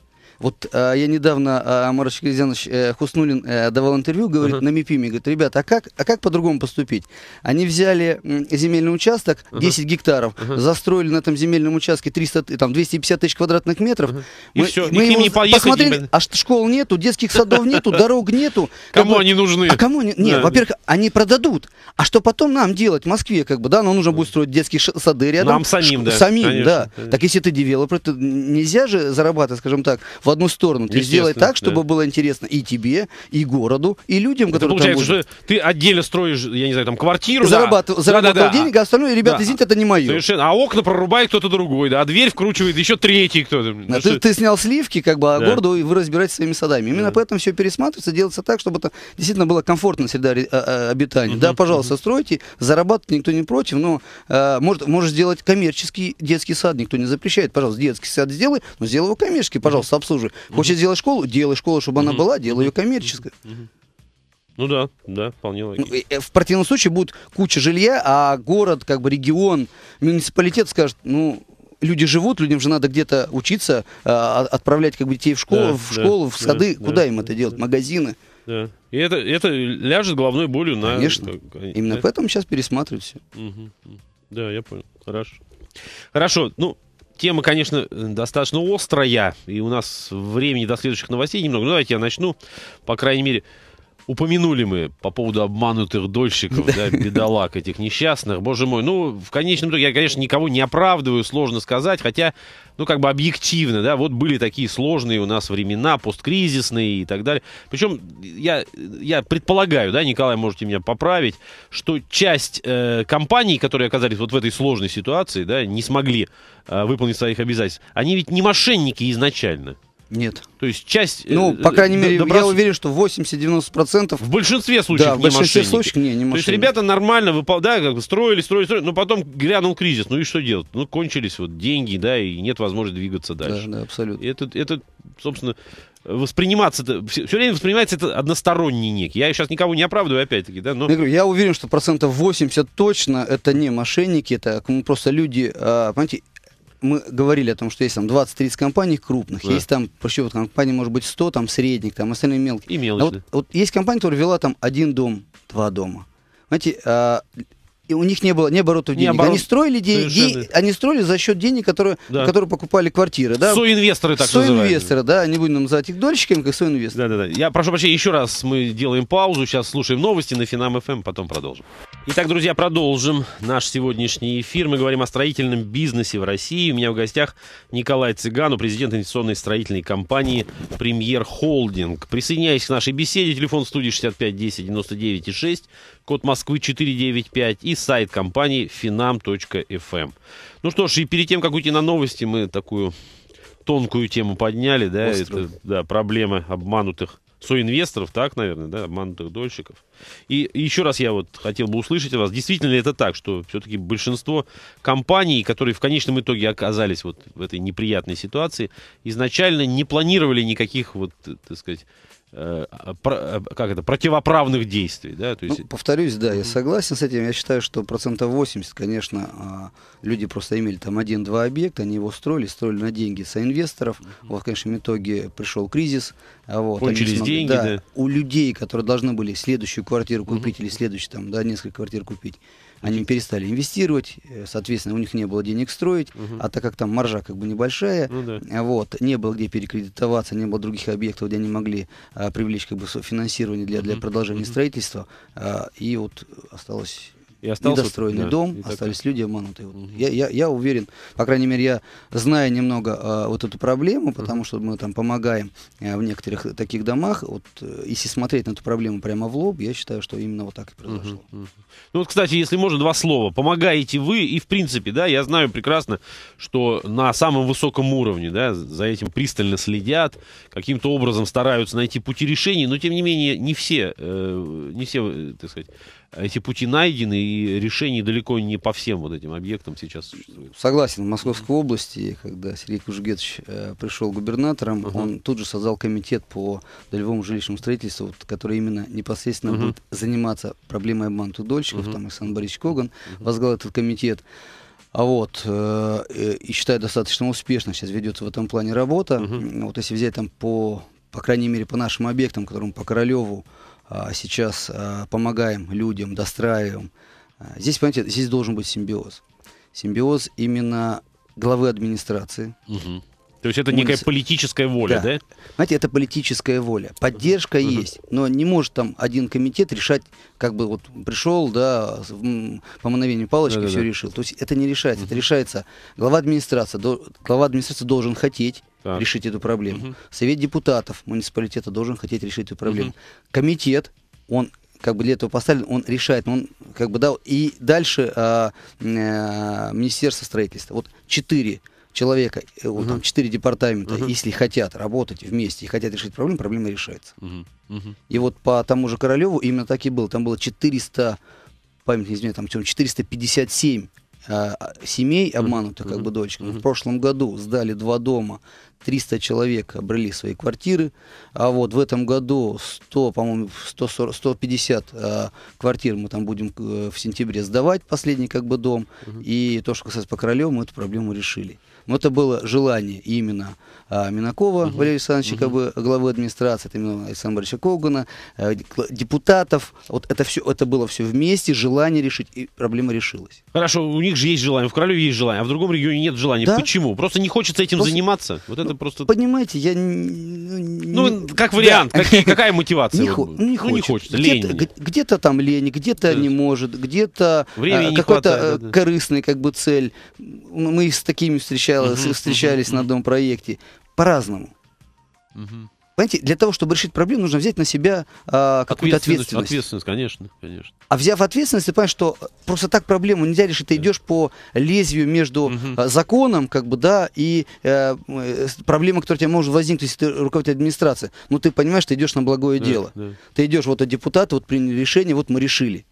Вот э, я недавно, э, Марыч Киризянович э, Хуснулин э, давал интервью, говорит uh-huh. на МИПИМе, говорит, ребята, а как, а как по-другому поступить? Они взяли земельный участок, uh-huh. гектаров, uh-huh. застроили на этом земельном участке 300, э, там, 250 тысяч квадратных метров. Uh-huh. Мы, и все, мы его не поехали, посмотрели, не... а школ нету, детских садов нету, дорог нету. Кому они нужны? А кому? Нет, во-первых, они продадут. А что потом нам делать в Москве, как бы, да, нам нужно будет строить детские сады рядом. Нам самим, да. Самим, да. Так если ты девелопер, нельзя же зарабатывать, скажем так, в одну сторону. Ты сделай так, чтобы да. было интересно и тебе, и городу, и людям, это которые получается, там будут. что ты отдельно строишь, я не знаю, там квартиру. Зарабат... Да. Заработал да, да, денег, а остальное, ребята, да. извините, это не мое. Совершенно. А окна прорубает кто-то другой, да, а дверь вкручивает еще третий кто-то. Ну, а ты, ты снял сливки, как бы, а да. городу вы разбираетесь своими садами. Именно да. поэтому все пересматривается, делается так, чтобы это действительно была комфортная среда э, э, обитания. да, пожалуйста, стройте, зарабатывать никто не против, но э, может, можешь сделать коммерческий детский сад, никто не запрещает. Пожалуйста, детский сад сделай, но сделай его коммерческий, пожалуйста, абсолютно уже. Хочешь делать школу? Делай школу, чтобы она была, делай ее коммерческой. Ну да, да, вполне ну, логично. Э, в противном случае будет куча жилья, а город, как бы регион, муниципалитет скажет, ну, люди живут, людям же надо где-то учиться, а, а, отправлять как бы детей в школу, да, в школу, да, в сады, да, куда да, им это делать, магазины. Да. И это, это ляжет головной болью на... Конечно. Э, Именно да? поэтому сейчас пересматривать все. Угу. Да, я понял. Хорошо. Хорошо. Ну, Тема, конечно, достаточно острая, и у нас времени до следующих новостей немного. Но ну, давайте я начну, по крайней мере, упомянули мы по поводу обманутых дольщиков, да, бедолаг этих несчастных. Боже мой, ну, в конечном итоге я, конечно, никого не оправдываю, сложно сказать, хотя, ну, как бы объективно, да, вот были такие сложные у нас времена, посткризисные и так далее. Причем я, я предполагаю, да, Николай, можете меня поправить, что часть э, компаний, которые оказались вот в этой сложной ситуации, да, не смогли э, выполнить своих обязательств, они ведь не мошенники изначально. Нет. То есть часть... Ну, э, по крайней мере, доброс... я уверен, что 80-90%... В большинстве случаев да, в большинстве мошенники. случаев не, не мошенники. То есть ребята нормально выполняли, да, как бы строили, строили, строили, но потом грянул кризис. Ну и что делать? Ну, кончились вот деньги, да, и нет возможности двигаться дальше. Да, да, абсолютно. Это, это собственно, восприниматься, все, все время воспринимается это односторонний ник. Я сейчас никого не оправдываю, опять-таки, да, но... Я, говорю, я уверен, что процентов 80 точно это не мошенники, это просто люди, а, понимаете, мы говорили о том, что есть там 20-30 компаний крупных, да. есть там по счету компаний, может быть, 100, там средних, там остальные мелкие. И мелочные. А вот, вот есть компания, которая вела там один дом, два дома. Знаете, а, и у них не было ни оборотов денег. Не оборот... Они строили деньги, они строили за счет денег, которые, да. которые покупали квартиры. Да? Соинвесторы так Соинвесторы, называют. Соинвесторы, да, не будем называть их дольщиками, как соинвесторы. Да-да-да. Я прошу прощения, еще раз мы делаем паузу, сейчас слушаем новости на Финам ФМ, эм, потом продолжим. Итак, друзья, продолжим наш сегодняшний эфир. Мы говорим о строительном бизнесе в России. У меня в гостях Николай Цыгану, президент инвестиционной строительной компании «Премьер Холдинг». Присоединяясь к нашей беседе, телефон студии 65 10 99 и 6, код Москвы 495 и сайт компании finam.fm. Эм. Ну что ж, и перед тем, как уйти на новости, мы такую тонкую тему подняли, да, Острый. это, да, проблемы обманутых соинвесторов, так, наверное, да, обманутых дольщиков. И еще раз я вот хотел бы услышать от вас, действительно ли это так, что все-таки большинство компаний, которые в конечном итоге оказались вот в этой неприятной ситуации, изначально не планировали никаких вот, э, так сказать, Э, а, э, как это, противоправных действий. Да? То ну, есть... ну, повторюсь, да, я согласен с этим. Я считаю, что процентов 80, конечно, а, люди просто имели там один-два объекта, они его строили, строили на деньги соинвесторов. Вот, в конечном итоге пришел кризис. А вот, Кончились смогли, деньги, да, да? У людей, которые должны были следующую квартиру купить угу. или следующую, там, да, несколько квартир купить, они перестали инвестировать, э, соответственно, у них не было денег строить, угу. а так как там маржа как бы небольшая, ну, да. Э, вот, не было где перекредитоваться, не было других объектов, где они могли а, привлечь как бы финансирование для, для продолжения угу. строительства, а, и вот осталось и недостроенный да, дом, и остались так... люди обманутые. Угу. Я, я, я уверен, по крайней мере, я знаю немного а, вот эту проблему, потому угу. что мы там помогаем а, в некоторых таких домах. Вот, э, если смотреть на эту проблему прямо в лоб, я считаю, что именно вот так и произошло. Угу. Ну вот, кстати, если можно, два слова. Помогаете вы, и в принципе, да, я знаю прекрасно, что на самом высоком уровне, да, за этим пристально следят, каким-то образом стараются найти пути решения, но тем не менее не все, э, не все, э, так сказать, эти пути найдены, и решений далеко не по всем вот этим объектам сейчас существует. Согласен, в Московской области, когда Сергей Кужугетович э, пришел губернатором, uh-huh. он тут же создал комитет по долевому жилищному строительству, вот, который именно непосредственно uh-huh. будет заниматься проблемой обманутых дольщиков, uh-huh. там Александр Борисович Коган uh-huh. возглавил этот комитет. А вот, э, и считаю, достаточно успешно сейчас ведется в этом плане работа. Uh-huh. Вот если взять там по, по крайней мере, по нашим объектам, которым по Королеву, а сейчас а, помогаем людям, достраиваем. А, здесь, понимаете, здесь должен быть симбиоз. Симбиоз именно главы администрации, угу. То есть это некая политическая воля, да? да? Знаете, это политическая воля. Поддержка угу. есть, но не может там один комитет решать, как бы вот пришел, да, по мановению палочки да, все да. решил. То есть это не решается. Угу. Это решается глава администрации. Глава администрации должен хотеть так. решить эту проблему. Угу. Совет депутатов муниципалитета должен хотеть решить эту проблему. Угу. Комитет, он как бы для этого поставлен, он решает, он как бы дал. И дальше а, а, Министерство строительства. Вот четыре человека, угу. там четыре департамента, угу. если хотят работать вместе и хотят решить проблему, проблема решается. Угу. Угу. И вот по тому же Королеву именно так и было. Там было 400, память не изменяет, там 457 э, а, а, семей обманутых, mm как бы дочек. mm В прошлом году сдали два дома, 300 человек обрели свои квартиры, а вот в этом году 100, по-моему, 150 э, а, квартир мы там будем э, в сентябре сдавать, последний как бы дом, mm и то, что касается по королеву, мы эту проблему решили. Но это было желание именно а, Минакова угу. Валерия Александровича, угу. как бы, главы администрации, это именно Александра Борисовича Когана, э, депутатов. Вот это все, это было все вместе, желание решить, и проблема решилась. Хорошо, у них же есть желание, в Королеве есть желание, а в другом регионе нет желания. Да? Почему? Просто не хочется этим просто, заниматься? Вот это ну, просто... Понимаете, я... Ну, как вариант, да. какие, какая мотивация? Не, вот, не, ну, хочет. не хочется, где-то, лень. Где-то там лень, где-то не может, где-то а, какой-то э, да, да. корыстный как бы цель. Мы с такими встречаемся встречалось, uh-huh, встречались uh-huh. на одном проекте. По-разному. Uh-huh. Понимаете, для того, чтобы решить проблему, нужно взять на себя а, какую-то ответственность. Ответственность, конечно, конечно. А взяв ответственность, ты понимаешь, что просто так проблему нельзя решить. Ты идешь по лезвию между угу. законом, как бы, да, и э, э проблема, которая у может возникнуть, если ты руководитель администрации. Ну, ты понимаешь, ты идешь на благое да, дело. Да. Ты идешь, вот а депутаты вот приняли решение, вот мы решили.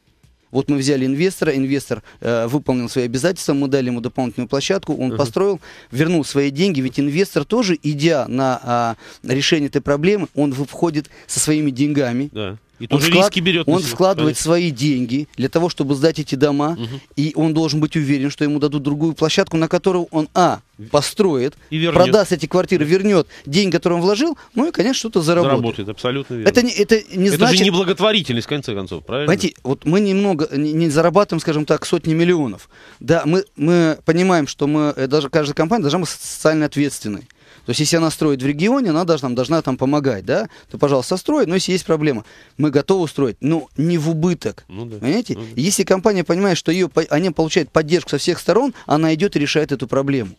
Вот мы взяли инвестора, инвестор э, выполнил свои обязательства, мы дали ему дополнительную площадку, он uh построил, вернул свои деньги, ведь инвестор тоже, идя на э, решение этой проблемы, он входит со своими деньгами. Да. И он, склад... риски берет он вкладывает свои деньги для того, чтобы сдать эти дома, угу. и он должен быть уверен, что ему дадут другую площадку, на которую он, а, построит, и продаст эти квартиры, вернет деньги, которые он вложил, ну и, конечно, что-то заработает. Заработает, абсолютно верно. Это, не, это, не это значит... же не благотворительность, в конце концов, правильно? Понимаете, вот мы немного, не, не зарабатываем, скажем так, сотни миллионов. Да, мы, мы понимаем, что мы, э, даже каждая компания должна быть социально ответственной. То есть, если она строит в регионе, она должна, нам должна там помогать, да? То, пожалуйста, строй, но если есть проблема, мы готовы строить, но не в убыток. Ну, да. Понимаете? Ну, да. Если компания понимает, что ее, они получают поддержку со всех сторон, она идет и решает эту проблему.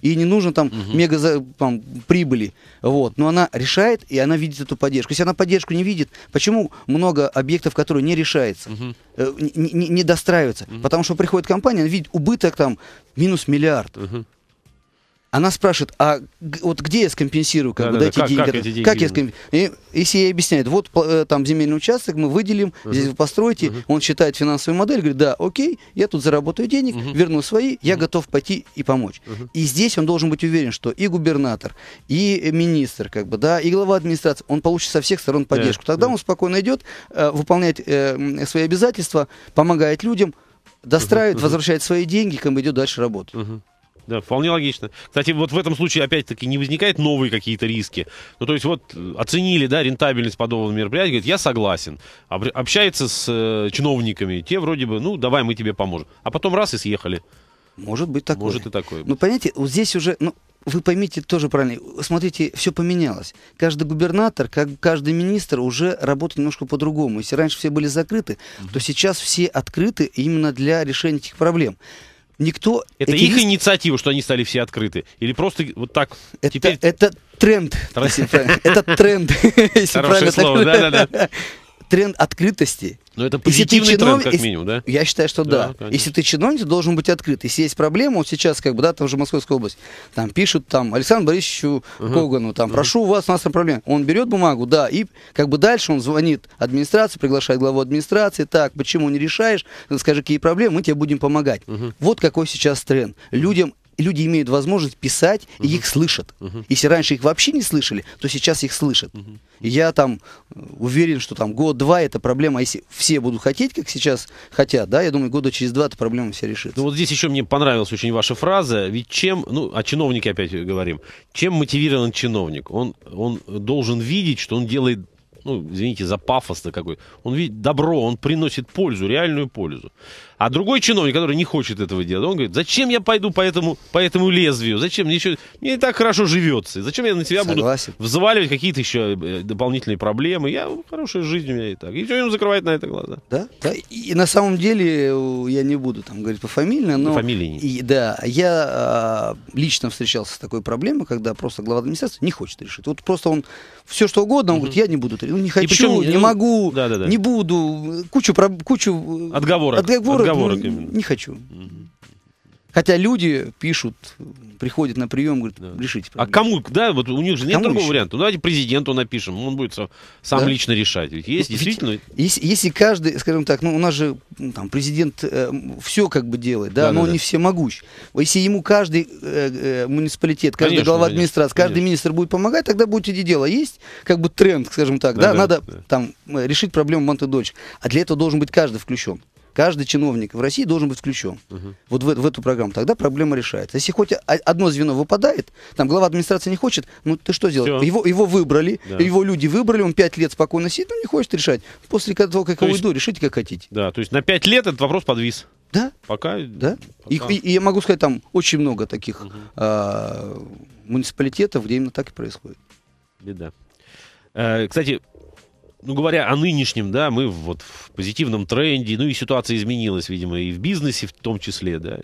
И не нужно там угу. мега там, прибыли. Вот. Но она решает, и она видит эту поддержку. Если она поддержку не видит, почему много объектов, которые не решаются, угу. э, не, не, не достраиваются? Угу. Потому что приходит компания, она видит убыток там минус миллиард. Угу. Она спрашивает, а вот где я скомпенсирую, как да, бы, да, дайте как, деньги, как эти деньги? Как я скомпенсирую? И, если ей объясняет, вот э, там земельный участок мы выделим, uh-huh. здесь вы построите, uh-huh. он считает финансовую модель, говорит, да, окей, я тут заработаю денег, uh-huh. верну свои, я uh-huh. готов пойти и помочь. Uh-huh. И здесь он должен быть уверен, что и губернатор, и министр, как бы, да, и глава администрации, он получит со всех сторон поддержку. Yeah. Тогда yeah. он спокойно идет э, выполнять э, свои обязательства, помогает людям, достраивает, uh-huh. возвращает свои деньги, как бы идет дальше работать. Uh-huh да, вполне логично. Кстати, вот в этом случае, опять-таки, не возникает новые какие-то риски. Ну, то есть, вот оценили, да, рентабельность подобного мероприятия, говорит, я согласен. Общается с э, чиновниками, те вроде бы, ну, давай мы тебе поможем. А потом раз и съехали. Может быть такое. Может и такое. Ну, понимаете, вот здесь уже, ну, вы поймите тоже правильно. Смотрите, все поменялось. Каждый губернатор, как каждый министр уже работает немножко по-другому. Если раньше все были закрыты, mm-hmm. то сейчас все открыты именно для решения этих проблем никто... Это их лист... инициатива, что они стали все открыты? Или просто вот так это, теперь... Это тренд. Транс... Это тренд. Хорошее слово, да-да-да. Тренд открытости но ну, это позитивный если ты чиновник, тренд, минимум, да? Я считаю, что да. да. Если ты чиновник, ты должен быть открыт. Если есть проблема, вот сейчас, как бы, да, там же Московская область, там пишут, там, Александру Борисовичу uh-huh. Когану, там, прошу uh-huh. вас, у нас там проблема. Он берет бумагу, да, и как бы дальше он звонит администрации, приглашает главу администрации, так, почему не решаешь, скажи, какие проблемы, мы тебе будем помогать. Uh-huh. Вот какой сейчас тренд. Людям люди имеют возможность писать, uh-huh. и их слышат. Uh-huh. Если раньше их вообще не слышали, то сейчас их слышат. Uh-huh. я там э, уверен, что там год-два это проблема, а если все будут хотеть, как сейчас хотят, да, я думаю, года через два эта проблема все решится. Ну вот здесь еще мне понравилась очень ваша фраза, ведь чем, ну, о чиновнике опять говорим, чем мотивирован чиновник? Он, он должен видеть, что он делает ну, извините за пафос-то какой, он видит добро, он приносит пользу, реальную пользу. А другой чиновник, который не хочет этого делать, он говорит, зачем я пойду по этому, по этому лезвию? Зачем мне еще... Мне и так хорошо живется. Зачем я на тебя Согласен. буду взваливать какие-то еще э, дополнительные проблемы? Я... Ну, хорошая жизнь у меня и так. И все ему закрывает на это глаза. Да? да. И на самом деле э, я не буду там говорить по фамилии, но... Фамилии нет. И, да. Я э, лично встречался с такой проблемой, когда просто глава администрации не хочет решить. Вот просто он все что угодно, он угу. говорит, я не буду, ну, не хочу, причем, не ну, могу, да, да, да. не буду. Кучу, про... кучу... Отговорок. Отговорок разговорок ну, именно. Не хочу. Хотя люди пишут, приходят на прием, говорят, да. решите. Проблему. А кому, да, вот у них же а нет кому другого еще? варианта. Ну, давайте президенту напишем, он будет сам, сам да? лично решать. Ведь есть, ну, действительно... Ведь, если, если каждый, скажем так, ну, у нас же ну, там президент э, все как бы делает, да, да но да, он да. не всемогущ. Если ему каждый э, э, муниципалитет, каждый конечно, глава администрации, конечно. каждый министр будет помогать, тогда будет и дело. Есть как бы тренд, скажем так, да, да, да надо да. там э, решить проблему Монте-Дочь. А для этого должен быть каждый включен. Каждый чиновник в России должен быть включен угу. вот в, э, в эту программу. Тогда проблема решается. Если хоть одно звено выпадает, там глава администрации не хочет, ну ты что делаешь? Его, его выбрали, да. его люди выбрали, он пять лет спокойно сидит, ну не хочет решать. После того, как то я уйду, решите, как хотите. Да, то есть на пять лет этот вопрос подвис. Да. Пока. Да. Пока. И, и, и я могу сказать, там очень много таких угу. а, муниципалитетов, где именно так и происходит. Беда. Э, кстати, ну, говоря о нынешнем, да, мы вот в позитивном тренде, ну и ситуация изменилась, видимо, и в бизнесе в том числе, да.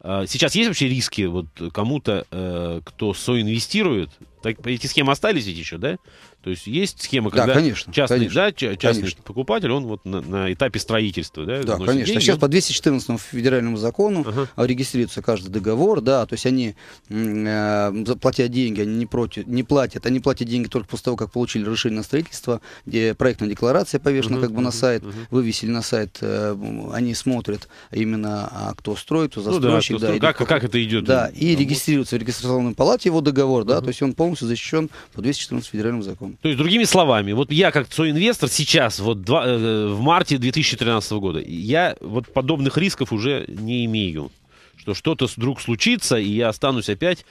А сейчас есть вообще риски вот кому-то, э, кто соинвестирует? Так, эти схемы остались ведь еще, да? То есть есть схема, когда да, конечно, частный, конечно, да, частный конечно. покупатель, он вот на, на этапе строительства, да, да конечно. Деньги, Сейчас он... по 214 федеральному закону ага. А, регистрируется каждый договор, да, то есть они э, платят деньги, они не против, не платят, они платят деньги только после того, как получили разрешение на строительство, где проектная декларация повешена ага, как бы ага, на сайт, ага. вывесили на сайт, э, они смотрят именно, а кто строит, кто застройщик, ну, да, кто да, строит, да как, как, как это идет, да, и ну, регистрируется в регистрационной палате его договор, да, то есть он полностью защищен по 214 федеральному закону. То есть, другими словами, вот я как соинвестор сейчас, вот два, э, в марте 2013 года, я вот подобных рисков уже не имею. Что что-то вдруг случится, и я останусь опять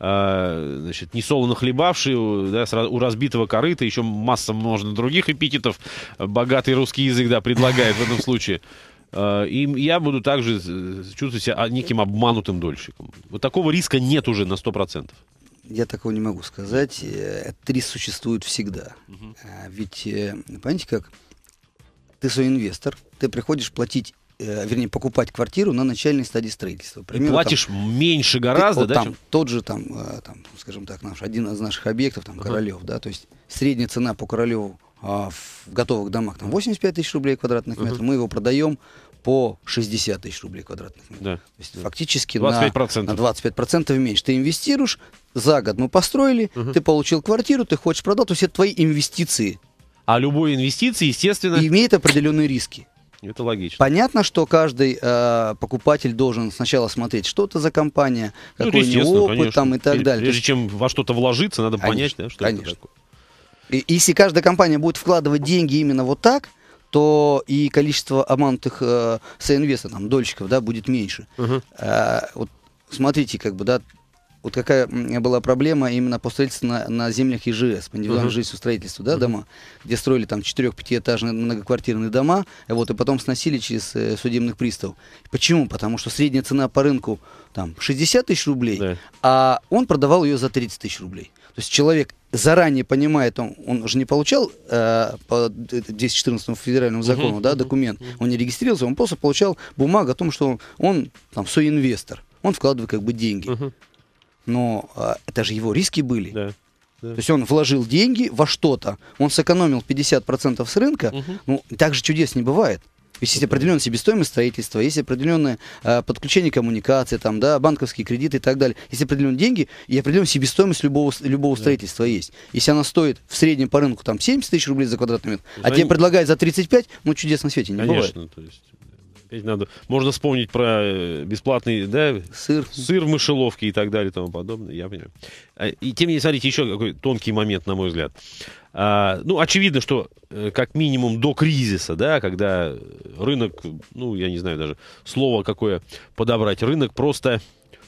э, значит, солоно хлебавший, да, у разбитого корыта, еще масса, можно, других эпитетов э, богатый русский язык, да, предлагает в этом случае. А, и я буду также э, чувствовать себя а, неким обманутым дольщиком. Вот такого риска нет уже на 100%. Я такого не могу сказать. Э, Риск существует всегда. Угу. Ведь, э, понимаете как, ты свой инвестор, ты приходишь платить э, вернее, покупать квартиру на начальной стадии строительства. Примерно, платишь там, меньше гораздо, ты, вот, да? Там, чем... Тот же, там, там, скажем так, наш, один из наших объектов, там, uh-huh. Королев, да, то есть средняя цена по Королеву а, в готовых домах там 85 тысяч рублей квадратных метров, uh-huh. мы его продаем по 60 тысяч рублей квадратных метров. Да. То есть да. фактически 25%. На, на 25% меньше. Ты инвестируешь, за год мы ну, построили, угу. ты получил квартиру, ты хочешь продать, то есть это твои инвестиции. А любой инвестиции, естественно... имеет определенные риски. Это логично. Понятно, что каждый э, покупатель должен сначала смотреть, что это за компания, ну, какой у нее опыт конечно. там и так далее. Прежде чем во что-то вложиться, надо конечно, понять, да, что конечно. это такое. И, если каждая компания будет вкладывать деньги именно вот так, то и количество обманутых э, соинвестов, там, дольщиков, да, будет меньше. Угу. Э, вот смотрите, как бы, да, вот какая была проблема именно по строительству на, на землях ИЖС, по индивидуальному uh-huh. жилищному строительству, да, uh-huh. дома, где строили там 4-5-этажные многоквартирные дома, вот, и потом сносили через э, судебных приставов. Почему? Потому что средняя цена по рынку там 60 тысяч рублей, да. а он продавал ее за 30 тысяч рублей. То есть человек заранее понимает, он, он же не получал э, по 214 федеральному закону uh-huh. да, документ, uh-huh. он не регистрировался, он просто получал бумагу о том, что он, он там соинвестор, он вкладывает как бы деньги. Uh-huh но э, это же его риски были. Да. Да. То есть он вложил деньги во что-то, он сэкономил 50% с рынка. Угу. Ну, так же чудес не бывает. Есть, есть определенная себестоимость строительства, есть определенное э, подключение коммуникации, там, да, банковские кредиты и так далее. Есть определенные деньги и определенная себестоимость любого, любого да. строительства есть. Если она стоит в среднем по рынку там 70 тысяч рублей за квадратный метр, Знаете, а тебе предлагают за 35, ну чудес на свете не конечно, бывает. Конечно, то есть Опять надо. Можно вспомнить про э, бесплатный да, сыр. сыр в мышеловке и так далее и тому подобное. Я понимаю. А, и тем не менее, смотрите, еще какой тонкий момент, на мой взгляд. А, ну, очевидно, что э, как минимум до кризиса, да, когда рынок, ну, я не знаю даже слово какое подобрать, рынок просто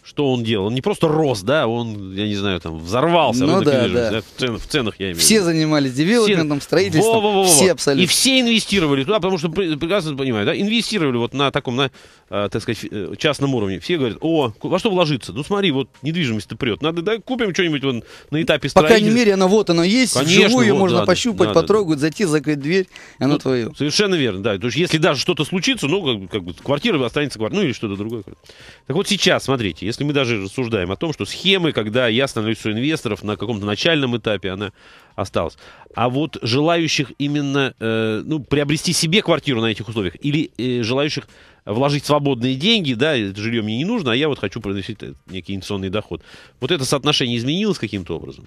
что он делал? Он не просто рос, да, он, я не знаю, там, взорвался. Ну, да, да. В, ценах, в ценах, я имею в виду. Все занимались девелопментом, все... строительством, во -во -во -во. все абсолютно. И все инвестировали туда, потому что, прекрасно понимаю, да, инвестировали вот на таком, на, э, так сказать, э, частном уровне. Все говорят, о, во что вложиться? Ну, смотри, вот недвижимость-то прет. Надо, да, купим что-нибудь вон, на этапе строительства. По крайней мере, она вот, она есть, Конечно, живую вот, можно да, пощупать, да, потрогать, да, зайти, закрыть дверь, она ну, твое. Совершенно верно, да. То есть, если даже что-то случится, ну, как, как бы, квартира останется квартира, ну, или что-то другое. Так вот сейчас, смотрите, если если мы даже рассуждаем о том, что схемы, когда я становлюсь у инвесторов на каком-то начальном этапе, она осталась. А вот желающих именно э, ну, приобрести себе квартиру на этих условиях или э, желающих вложить свободные деньги, да, жилье мне не нужно, а я вот хочу приносить э, некий инвестиционный доход. Вот это соотношение изменилось каким-то образом?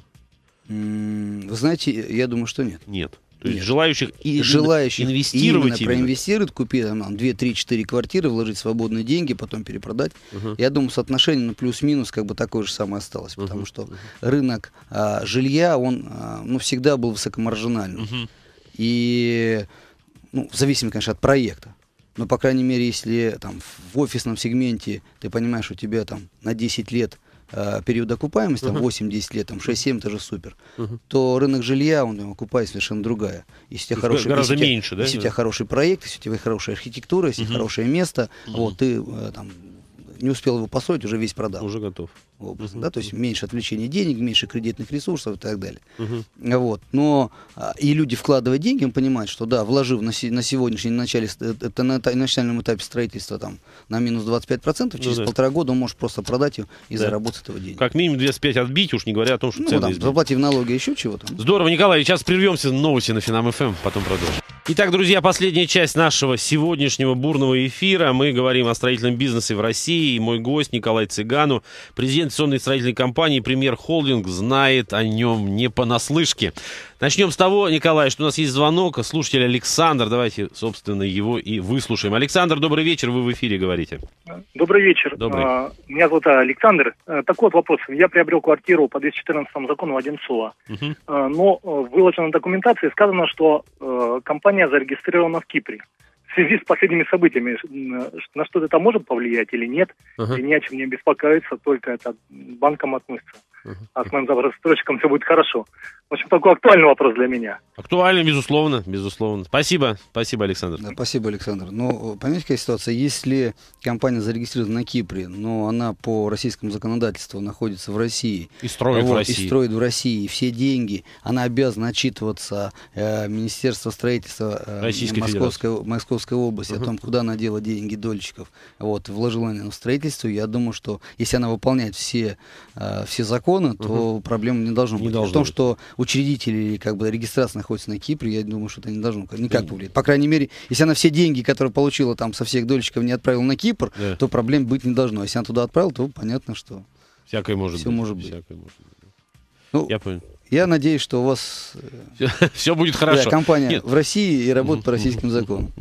Вы знаете, я думаю, что нет. Нет. То есть Нет. желающих, и желающих инвестировать. Именно, именно. проинвестировать, купить там, 2-3-4 квартиры, вложить свободные деньги, потом перепродать. Угу. Я думаю, соотношение на плюс-минус как бы такое же самое осталось, угу. потому что угу. рынок а, жилья, он а, ну, всегда был высокомаржинальным. Угу. И ну, в конечно, от проекта. Но, по крайней мере, если там в офисном сегменте ты понимаешь, у тебя там на 10 лет э, период окупаемости, там 8-10 лет, там 6-7 это же супер, угу. то рынок жилья, он окупает совершенно другая. Если у тебя хороший, гораздо если меньше, тебя, да? Если у тебя хороший проект, если у тебя хорошая архитектура, если угу. хорошее место, угу. вот ты э, там не успел его построить, уже весь продал. Уже готов образом, да, то есть меньше отвлечения денег, меньше кредитных ресурсов и так далее. Угу. Вот, но а, и люди, вкладывая деньги, понимают, что да, вложив на, на сегодняшнем начале, э, это на, на начальном этапе строительства там на минус 25%, ну через ну, да. полтора года он может просто продать ее и да. заработать этого денег. Как минимум 205 отбить, уж не говоря о том, что ну, цены там, заплатив налоги еще чего-то. Здорово, Николай, сейчас прервемся на новости на Финам ФМ, потом продолжим. Итак, друзья, последняя часть нашего сегодняшнего бурного эфира. Мы говорим о строительном бизнесе в России. И мой гость Николай Цыгану, президент традиционной строительной компании «Премьер Холдинг» знает о нем не понаслышке. Начнем с того, Николай, что у нас есть звонок. Слушатель Александр, давайте, собственно, его и выслушаем. Александр, добрый вечер, вы в эфире говорите. Добрый вечер. Добрый. А, меня зовут а, Александр. А, Такой вот вопрос. Я приобрел квартиру по 214 закону Одинцова, угу. но в выложенной документации сказано, что компания зарегистрирована в Кипре связи с последними событиями, э, на что-то там можем повлиять или нет, uh-huh. и не о чем не беспокоиться, только это банкам относится. А с моим мензавростройщикам все будет хорошо. В общем, такой актуальный вопрос для меня. Актуальный, безусловно, безусловно. Спасибо, спасибо, Александр. Да, спасибо, Александр. Но ну, понимаете, какая ситуация? Если компания зарегистрирована на Кипре, но она по российскому законодательству находится в России. И строит вот, в России. И строит в России. Все деньги, она обязана отчитываться э, Министерство строительства э, Московской, Московской области угу. о том, куда она дела деньги дольщиков. Вот, вложила она в строительство. Я думаю, что если она выполняет все, э, все законы, закона, то угу. проблем не должно не быть. Должно в том, быть. что учредители как бы регистрация находится на Кипре, я думаю, что это не должно никак повлиять. По крайней мере, если она все деньги, которые получила там со всех дольщиков, не отправила на Кипр, да. то проблем быть не должно. Если она туда отправила, то понятно, что всякое может все быть. может быть. Всякое может быть. Ну, я понял. Я надеюсь, что у вас все будет э, хорошо. Да, компания Нет. в России и работает по российским законам.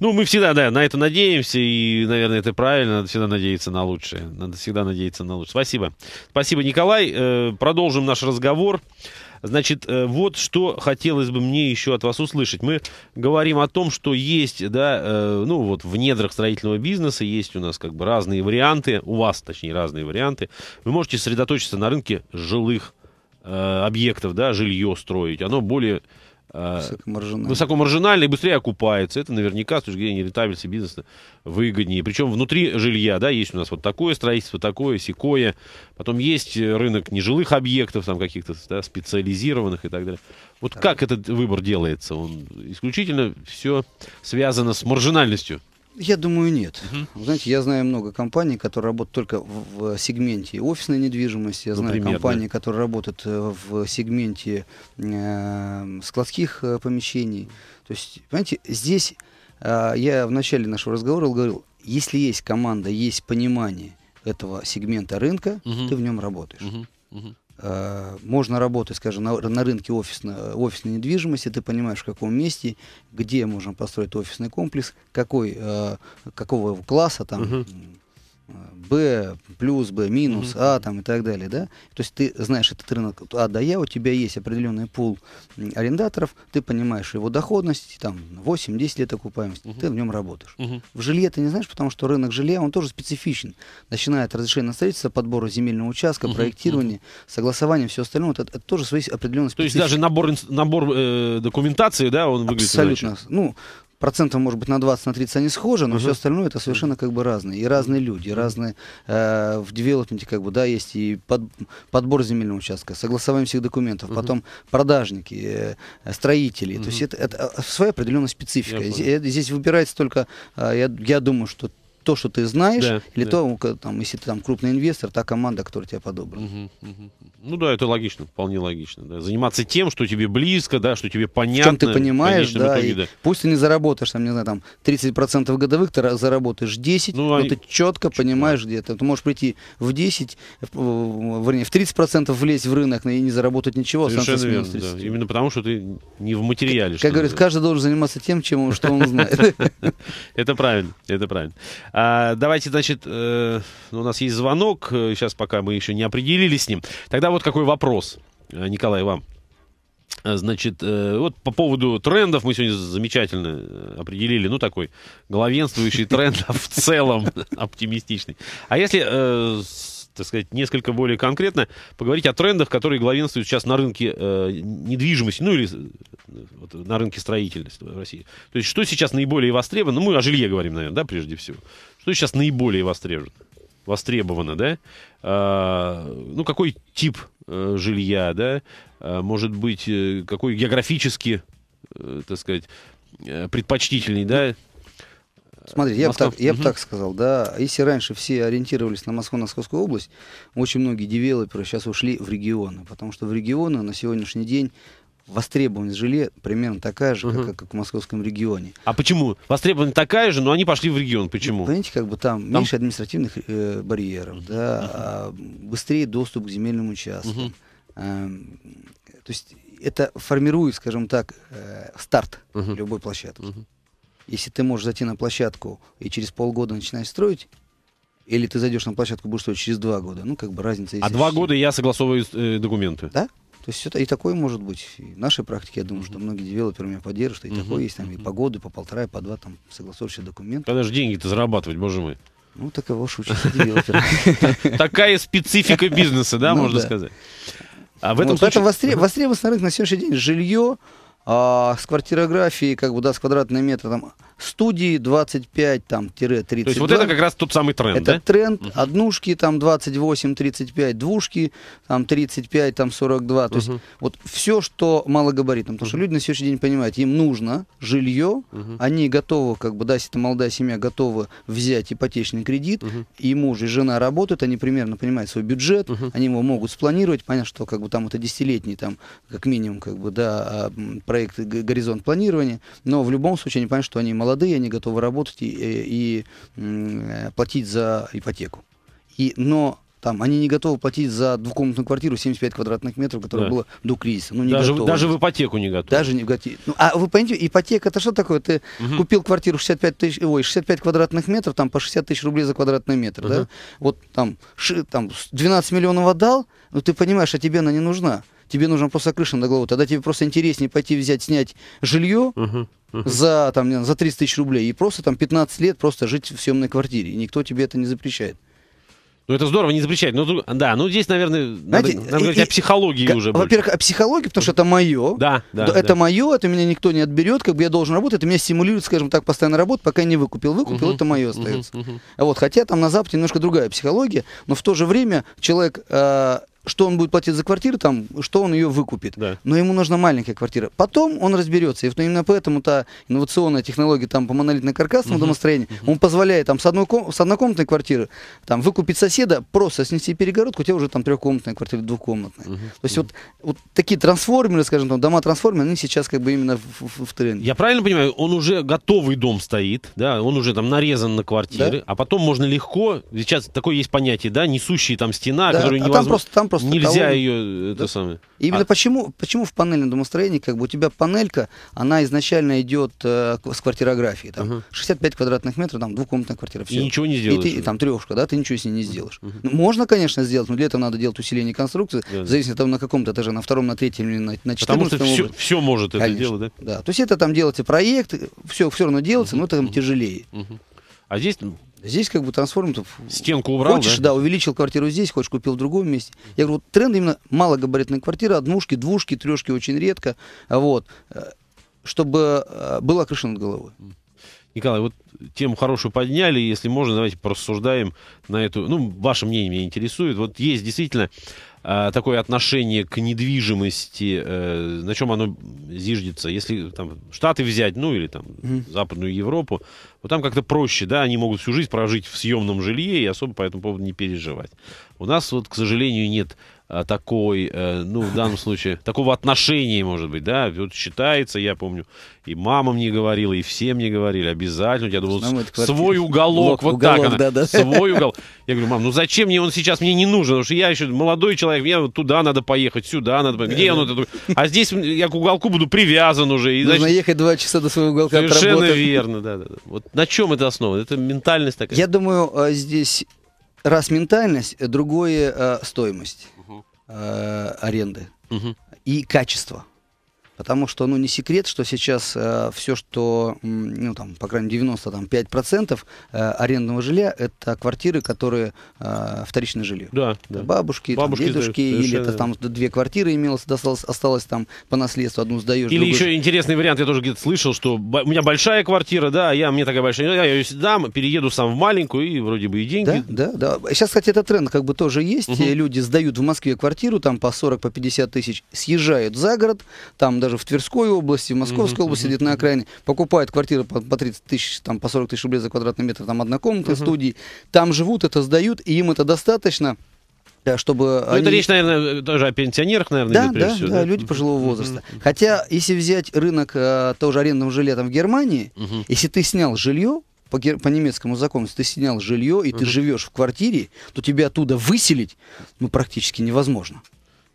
Ну, мы всегда, да, на это надеемся, и, наверное, это правильно. Надо всегда надеяться на лучшее. Надо всегда надеяться на лучшее. Спасибо. Спасибо, Николай. Э, продолжим наш разговор. Значит, э, вот что хотелось бы мне еще от вас услышать. Мы говорим о том, что есть, да, ну вот в недрах строительного бизнеса есть у нас как бы разные варианты, у вас, точнее, разные варианты. Вы можете сосредоточиться на рынке жилых Э, объектов, да, жилье строить, оно более э, высокомаржинальное, высокомаржинальный, быстрее окупается. Это наверняка с точки зрения рентабельности бизнеса выгоднее. Причем внутри жилья, да, есть у нас вот такое строительство, такое, секое. Потом есть э, рынок нежилых объектов, там каких-то да, специализированных и так далее. Вот да. как этот выбор делается? Он исключительно все связано с маржинальностью. Я думаю, нет. Угу. Знаете, я знаю много компаний, которые работают только в э, сегменте офисной недвижимости. Я ну, знаю компании, да? которые работают э, в сегменте э, складских э, помещений. То есть, понимаете, здесь э, я в начале нашего разговора говорил, если есть команда, есть понимание этого сегмента рынка, угу. ты в нем работаешь. Угу. Угу. Э, можно работать, скажем, на, на рынке офисно, офисной недвижимости, ты понимаешь, в каком месте, где можно построить офисный комплекс, какой, э, какого класса там, угу. Б, плюс Б, минус А там и так далее, да? То есть ты знаешь этот рынок А до Я, у тебя есть определенный пул арендаторов, ты понимаешь его доходность, там 8-10 лет окупаемости, mm-hmm. ты в нем работаешь. Mm-hmm. В жилье ты не знаешь, потому что рынок жилья, он тоже специфичен. Начиная от разрешения на строительство, подбора земельного участка, mm-hmm. проектирования, mm-hmm. согласования, все остальное, это, это тоже свои определенные специфики. То есть даже набор, набор э, документации, да, он выглядит Абсолютно. Иначе. Ну, процентов, может быть, на 20, на 30 они схожи, но uh-huh. все остальное это совершенно как бы разные. И разные люди, и разные э, в девелопменте, как бы, да, есть и под, подбор земельного участка, согласование всех документов, uh-huh. потом продажники, э, строители. Uh-huh. То есть это, это э, своя определенная специфика. Здесь, э, здесь выбирается только, э, я, я думаю, что то, что ты знаешь, да, или да. то, там, если ты там крупный инвестор, та команда, которая тебя подобрала. Угу, угу. Ну да, это логично, вполне логично. Да. Заниматься тем, что тебе близко, да, что тебе понятно. чем ты понимаешь, да, итоге, да. Пусть ты не заработаешь, там, не знаю, там 30% годовых, ты заработаешь 10, ну, но они... ты четко понимаешь, да. где ты. Ты можешь прийти в 10, в, вернее, в 30% влезть в рынок и не заработать ничего. А Совершенно верно, да. Именно потому, что ты не в материале. Как, как говорят, каждый должен заниматься тем, чем, что он знает. Это правильно, это правильно. А, давайте, значит, э, ну, у нас есть звонок. Сейчас пока мы еще не определились с ним. Тогда вот какой вопрос, э, Николай, вам. А, значит, э, вот по поводу трендов мы сегодня замечательно э, определили, ну, такой главенствующий тренд а в целом оптимистичный. А если так сказать, несколько более конкретно поговорить о трендах, которые главенствуют сейчас на рынке э, недвижимости, ну или э, вот, на рынке строительности в России. То есть что сейчас наиболее востребовано? Ну, мы о жилье говорим, наверное, да, прежде всего. Что сейчас наиболее востребовано? востребовано, да? А, ну, какой тип э, жилья, да? А, может быть, э, какой географически, э, так сказать, э, предпочтительный, да? Смотри, я бы так, угу. так сказал, да, если раньше все ориентировались на Москву, Московскую область, очень многие девелоперы сейчас ушли в регионы, потому что в регионы на сегодняшний день востребованность жилья примерно такая же, угу. как, как в московском регионе. А почему? Востребованность такая же, но они пошли в регион. Почему? Ну, понимаете, как бы там, там... меньше административных э, барьеров, да, угу. а быстрее доступ к земельным участкам. Угу. А, то есть это формирует, скажем так, э, старт угу. любой площадки. Угу если ты можешь зайти на площадку и через полгода начинать строить, или ты зайдешь на площадку, будешь строить через два года, ну как бы разница есть. А два года я согласовываю э, документы. Да? То есть это и такое может быть. И в нашей практике, я думаю, mm-hmm. что многие девелоперы меня поддержат, и mm-hmm. такое есть, там, и по году, и по полтора, и по два, там, согласовывающие документы. Когда же деньги-то зарабатывать, боже мой. Ну, такого шучится девелопер. Такая специфика бизнеса, да, ну можно сказать. А в этом вот, случае... Это востребовано на сегодняшний день жилье, а с квартирографией, как бы, да, с квадратного метра студии 25-3. там тире То есть вот это как раз тот самый тренд, Это да? тренд, угу. однушки там 28-35, двушки там 35-42, там 42. то угу. есть вот все, что малогабаритным, потому угу. что люди на сегодняшний день понимают, им нужно жилье, угу. они готовы, как бы, да, если это молодая семья, готовы взять ипотечный кредит, угу. и муж, и жена работают, они примерно понимают свой бюджет, угу. они его могут спланировать, понятно, что как бы там это десятилетний там, как минимум, как бы, да, проект горизонт планирования, но в любом случае они понимают, что они молодые, они готовы работать и, э, и платить за ипотеку. И, но там, они не готовы платить за двухкомнатную квартиру 75 квадратных метров, которая да. была до кризиса. Ну, не даже, готовы. даже в ипотеку не готовы. Даже не готовы. Ну, а вы понимаете, ипотека это что такое? Ты угу. купил квартиру 65, тысяч, ой, 65 квадратных метров, там по 60 тысяч рублей за квадратный метр. Угу. Да? Вот там, ши, там 12 миллионов отдал, но ты понимаешь, а тебе она не нужна тебе нужно просто крыша на голову. Тогда тебе просто интереснее пойти взять, снять жилье uh-huh, uh-huh. за, там, за 30 тысяч рублей и просто там 15 лет просто жить в съемной квартире. И никто тебе это не запрещает. Ну, это здорово, не запрещает, Ну, да, ну здесь, наверное, Знаете, надо, надо и, говорить и, о психологии уже. Во-первых, о психологии, потому что это мое. Да, да. Это да. мое, это меня никто не отберет, как бы я должен работать, это меня стимулирует, скажем так, постоянно работать, пока я не выкупил. Выкупил, угу, это мое остается. Угу, угу. Вот, хотя там на Западе немножко другая психология, но в то же время человек э, что он будет платить за квартиру, там, что он ее выкупит. Да. Но ему нужна маленькая квартира. Потом он разберется. И вот именно поэтому та инновационная технология там, по монолитной каркасному угу. домостроению, угу. он позволяет там, с, одной, с однокомнатной квартиры там, выкупить соседа, просто снести перегородку, у тебя уже там трехкомнатная квартира, двухкомнатная. Угу. То есть угу. вот, вот такие трансформеры, скажем, там, дома-трансформеры, они сейчас как бы именно в, в, в тренде. Я правильно понимаю, он уже готовый дом стоит, да, он уже там нарезан на квартиры, да? а потом можно легко, сейчас такое есть понятие, да, несущие там стена, да, которую а невозможно... Там просто, там просто... Нельзя колонна. Э, ее, это да? самое. Именно а... почему, почему в панельном домостроении, как бы у тебя панелька, она изначально идет э, с квартирографии, там, угу. 65 квадратных метров, там, двухкомнатная квартира, все. И ничего не сделаешь. И, ты, и там трешка, да, ты ничего с ней не сделаешь. Угу. Ну, можно, конечно, сделать, но для этого надо делать усиление конструкции, да, в зависимости от того, на каком-то этаже, на втором, на третьем или на, на четвертом. Потому что все, все может конечно, это делать, да? Да, то есть это там делается проект, все, все равно делается, угу. но это там угу. тяжелее. Угу. А здесь ну, Здесь как бы трансформатор... Ну, Стенку убрал, Хочешь, да? да, увеличил квартиру здесь, хочешь, купил в другом месте. Я говорю, вот тренд именно малогабаритная квартира, однушки, двушки, трешки очень редко. Вот. Э, чтобы э, была крыша над головой. Николай, вот тему хорошую подняли, если можно, давайте порассуждаем на эту, ну, ваше мнение меня интересует. Вот есть действительно Э, такое отношение к недвижимости, э, на чем оно зиждется? Если там Штаты взять, ну или там mm Западную Европу, вот там как-то проще, да, они могут всю жизнь прожить в съемном жилье и особо по этому поводу не переживать. У нас вот, к сожалению, нет Э, такой, э, ну, в данном случае, такого отношения, может быть, да, вот считается, я помню, и мама мне говорила, и все мне говорили, обязательно, я думал, Мама, свой уголок, уголок вот уголок, так да, она, да. свой уголок. Я говорю, мам, ну зачем мне он сейчас, мне не нужен, потому что я еще молодой человек, мне туда надо поехать, сюда надо поехать, где он это, а здесь я к уголку буду привязан уже. И, значит, Нужно ехать два часа до своего уголка Совершенно верно, да, да, да. Вот на чем это основано? Это ментальность такая. Я думаю, э, здесь раз ментальность, другое стоимость. Э, аренды угу. и качество. Потому что, ну, не секрет, что сейчас э, все, что, ну, там, по крайней мере, 90 там 95% э, арендного жилья – это квартиры, которые э, вторично жили. Да, да. Бабушки, бабушки там, дедушки, сдают, или это там две квартиры имелось, досталось, осталось там по наследству, одну сдаешь. Или другую... еще интересный вариант, я тоже где-то слышал, что у меня большая квартира, да, а я, мне такая большая, я ее сдам, перееду сам в маленькую, и вроде бы и деньги. Да, да, да. Сейчас, кстати, этот тренд как бы тоже есть. Угу. Люди сдают в Москве квартиру, там по 40, по 50 тысяч, съезжают за город, там даже в Тверской области, в Московской uh-huh, области, uh-huh. где-то на окраине, покупают квартиры по, по 30 тысяч, там, по 40 тысяч рублей за квадратный метр, там, однокомнатные uh-huh. студии, там живут, это сдают, и им это достаточно, э, чтобы ну, они... Это речь, наверное, э, тоже о пенсионерах, наверное, да, да, всего. Да, да, люди пожилого возраста. Mm-hmm. Хотя, если взять рынок э, тоже арендного жилья там в Германии, mm-hmm. если ты снял жилье, по, по немецкому закону, если ты снял жилье и mm-hmm. ты живешь в квартире, то тебя оттуда выселить ну, практически невозможно.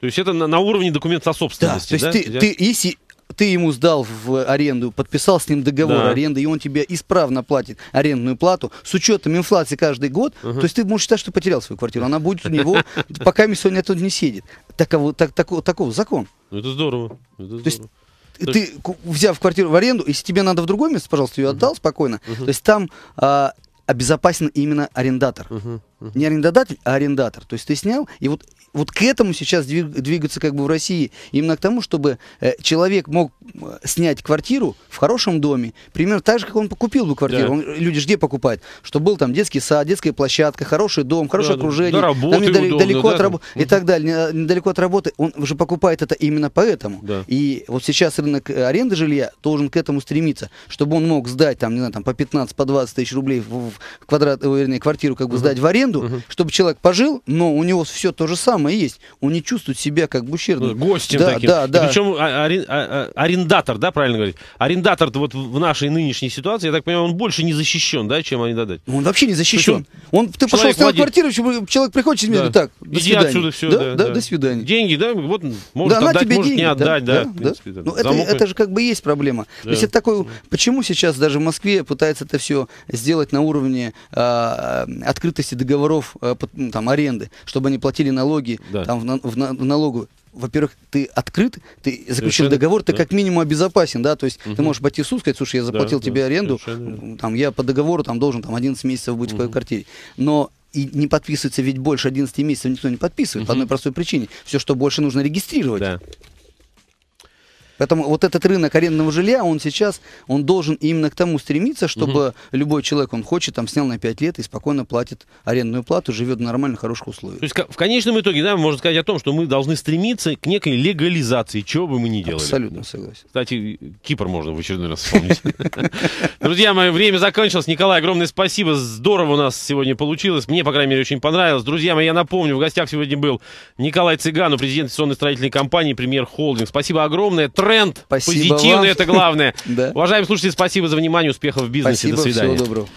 То есть это на, на уровне документа о собственности. Да, то есть да? Ты, ты, если ты ему сдал в аренду, подписал с ним договор да. аренды, и он тебе исправно платит арендную плату с учетом инфляции каждый год, угу. то есть ты можешь считать, что потерял свою квартиру. Она будет у него, пока Миссоня тут не сидит. Таков, так, таков, таков закон. Ну, это здорово. Это здорово. То есть, ты, есть... взяв квартиру в аренду, если тебе надо в другое место, пожалуйста, ее отдал uh-huh. спокойно. Uh-huh. То есть там а, обезопасен именно арендатор. Uh-huh. Uh-huh. Не арендодатель, а арендатор. То есть ты снял, и вот вот к этому сейчас двигаться как бы в России. Именно к тому, чтобы э, человек мог снять квартиру в хорошем доме, примерно так же, как он покупил бы квартиру. Да. Он, люди же где покупают? Что был там детский сад, детская площадка, хороший дом, хорошее да, окружение. Да, работы там недалеко удобно, от да, работы и так далее. Э, недалеко от работы. Он уже покупает это именно поэтому. Да. И вот сейчас рынок э, аренды жилья должен к этому стремиться, чтобы он мог сдать там, не знаю, там по 15, по 20 тысяч рублей в квадрат, вернее, квартиру как бы угу. сдать в аренду, угу. чтобы человек пожил, но у него все то же самое самое есть. Он не чувствует себя как бы ущербным. Ну, гостем да, таким. Да, да. И причем а, а, а, арендатор, да, правильно говорить? арендатор вот в нашей нынешней ситуации, я так понимаю, он больше не защищен, да, чем арендодатель? Он вообще не защищен. Он, ты пошел в свою квартиру, человек приходит через да. так, до Иди свидания. отсюда все, да, да, да, до свидания. Деньги, да, вот, может да, отдать, тебе может деньги, не отдать, да. да, да, да. Ну, это, это же как бы есть проблема. Да. То есть это такой, почему сейчас даже в Москве пытается это все сделать на уровне э, открытости договоров э, там, аренды, чтобы они платили налоги налоги, да. там в, на, в, на, в налоговую, во-первых, ты открыт, ты заключил совершенно, договор, ты да. как минимум обезопасен, да, то есть угу. ты можешь пойти в суд, сказать, слушай, я заплатил да, тебе да, аренду, там, я по договору там должен там 11 месяцев быть угу. в твоей квартире, но и не подписывается ведь больше 11 месяцев, никто не подписывает угу. по одной простой причине, все, что больше нужно регистрировать. Да. Поэтому вот этот рынок арендного жилья, он сейчас, он должен именно к тому стремиться, чтобы угу. любой человек, он хочет, там снял на 5 лет и спокойно платит арендную плату, живет в нормальных, хороших условиях. То есть в конечном итоге, да, можно сказать о том, что мы должны стремиться к некой легализации, чего бы мы ни делали. Абсолютно согласен. Кстати, Кипр можно в очередной раз вспомнить. Друзья мои, время закончилось. Николай, огромное спасибо. Здорово у нас сегодня получилось. Мне, по крайней мере, очень понравилось. Друзья мои, я напомню, в гостях сегодня был Николай Цыгану, президент инвестиционной строительной компании «Премьер Холдинг». Спасибо огромное тренд спасибо позитивный, вам. это главное. Уважаемые слушатели, спасибо за внимание, успехов в бизнесе, до свидания. Всего доброго.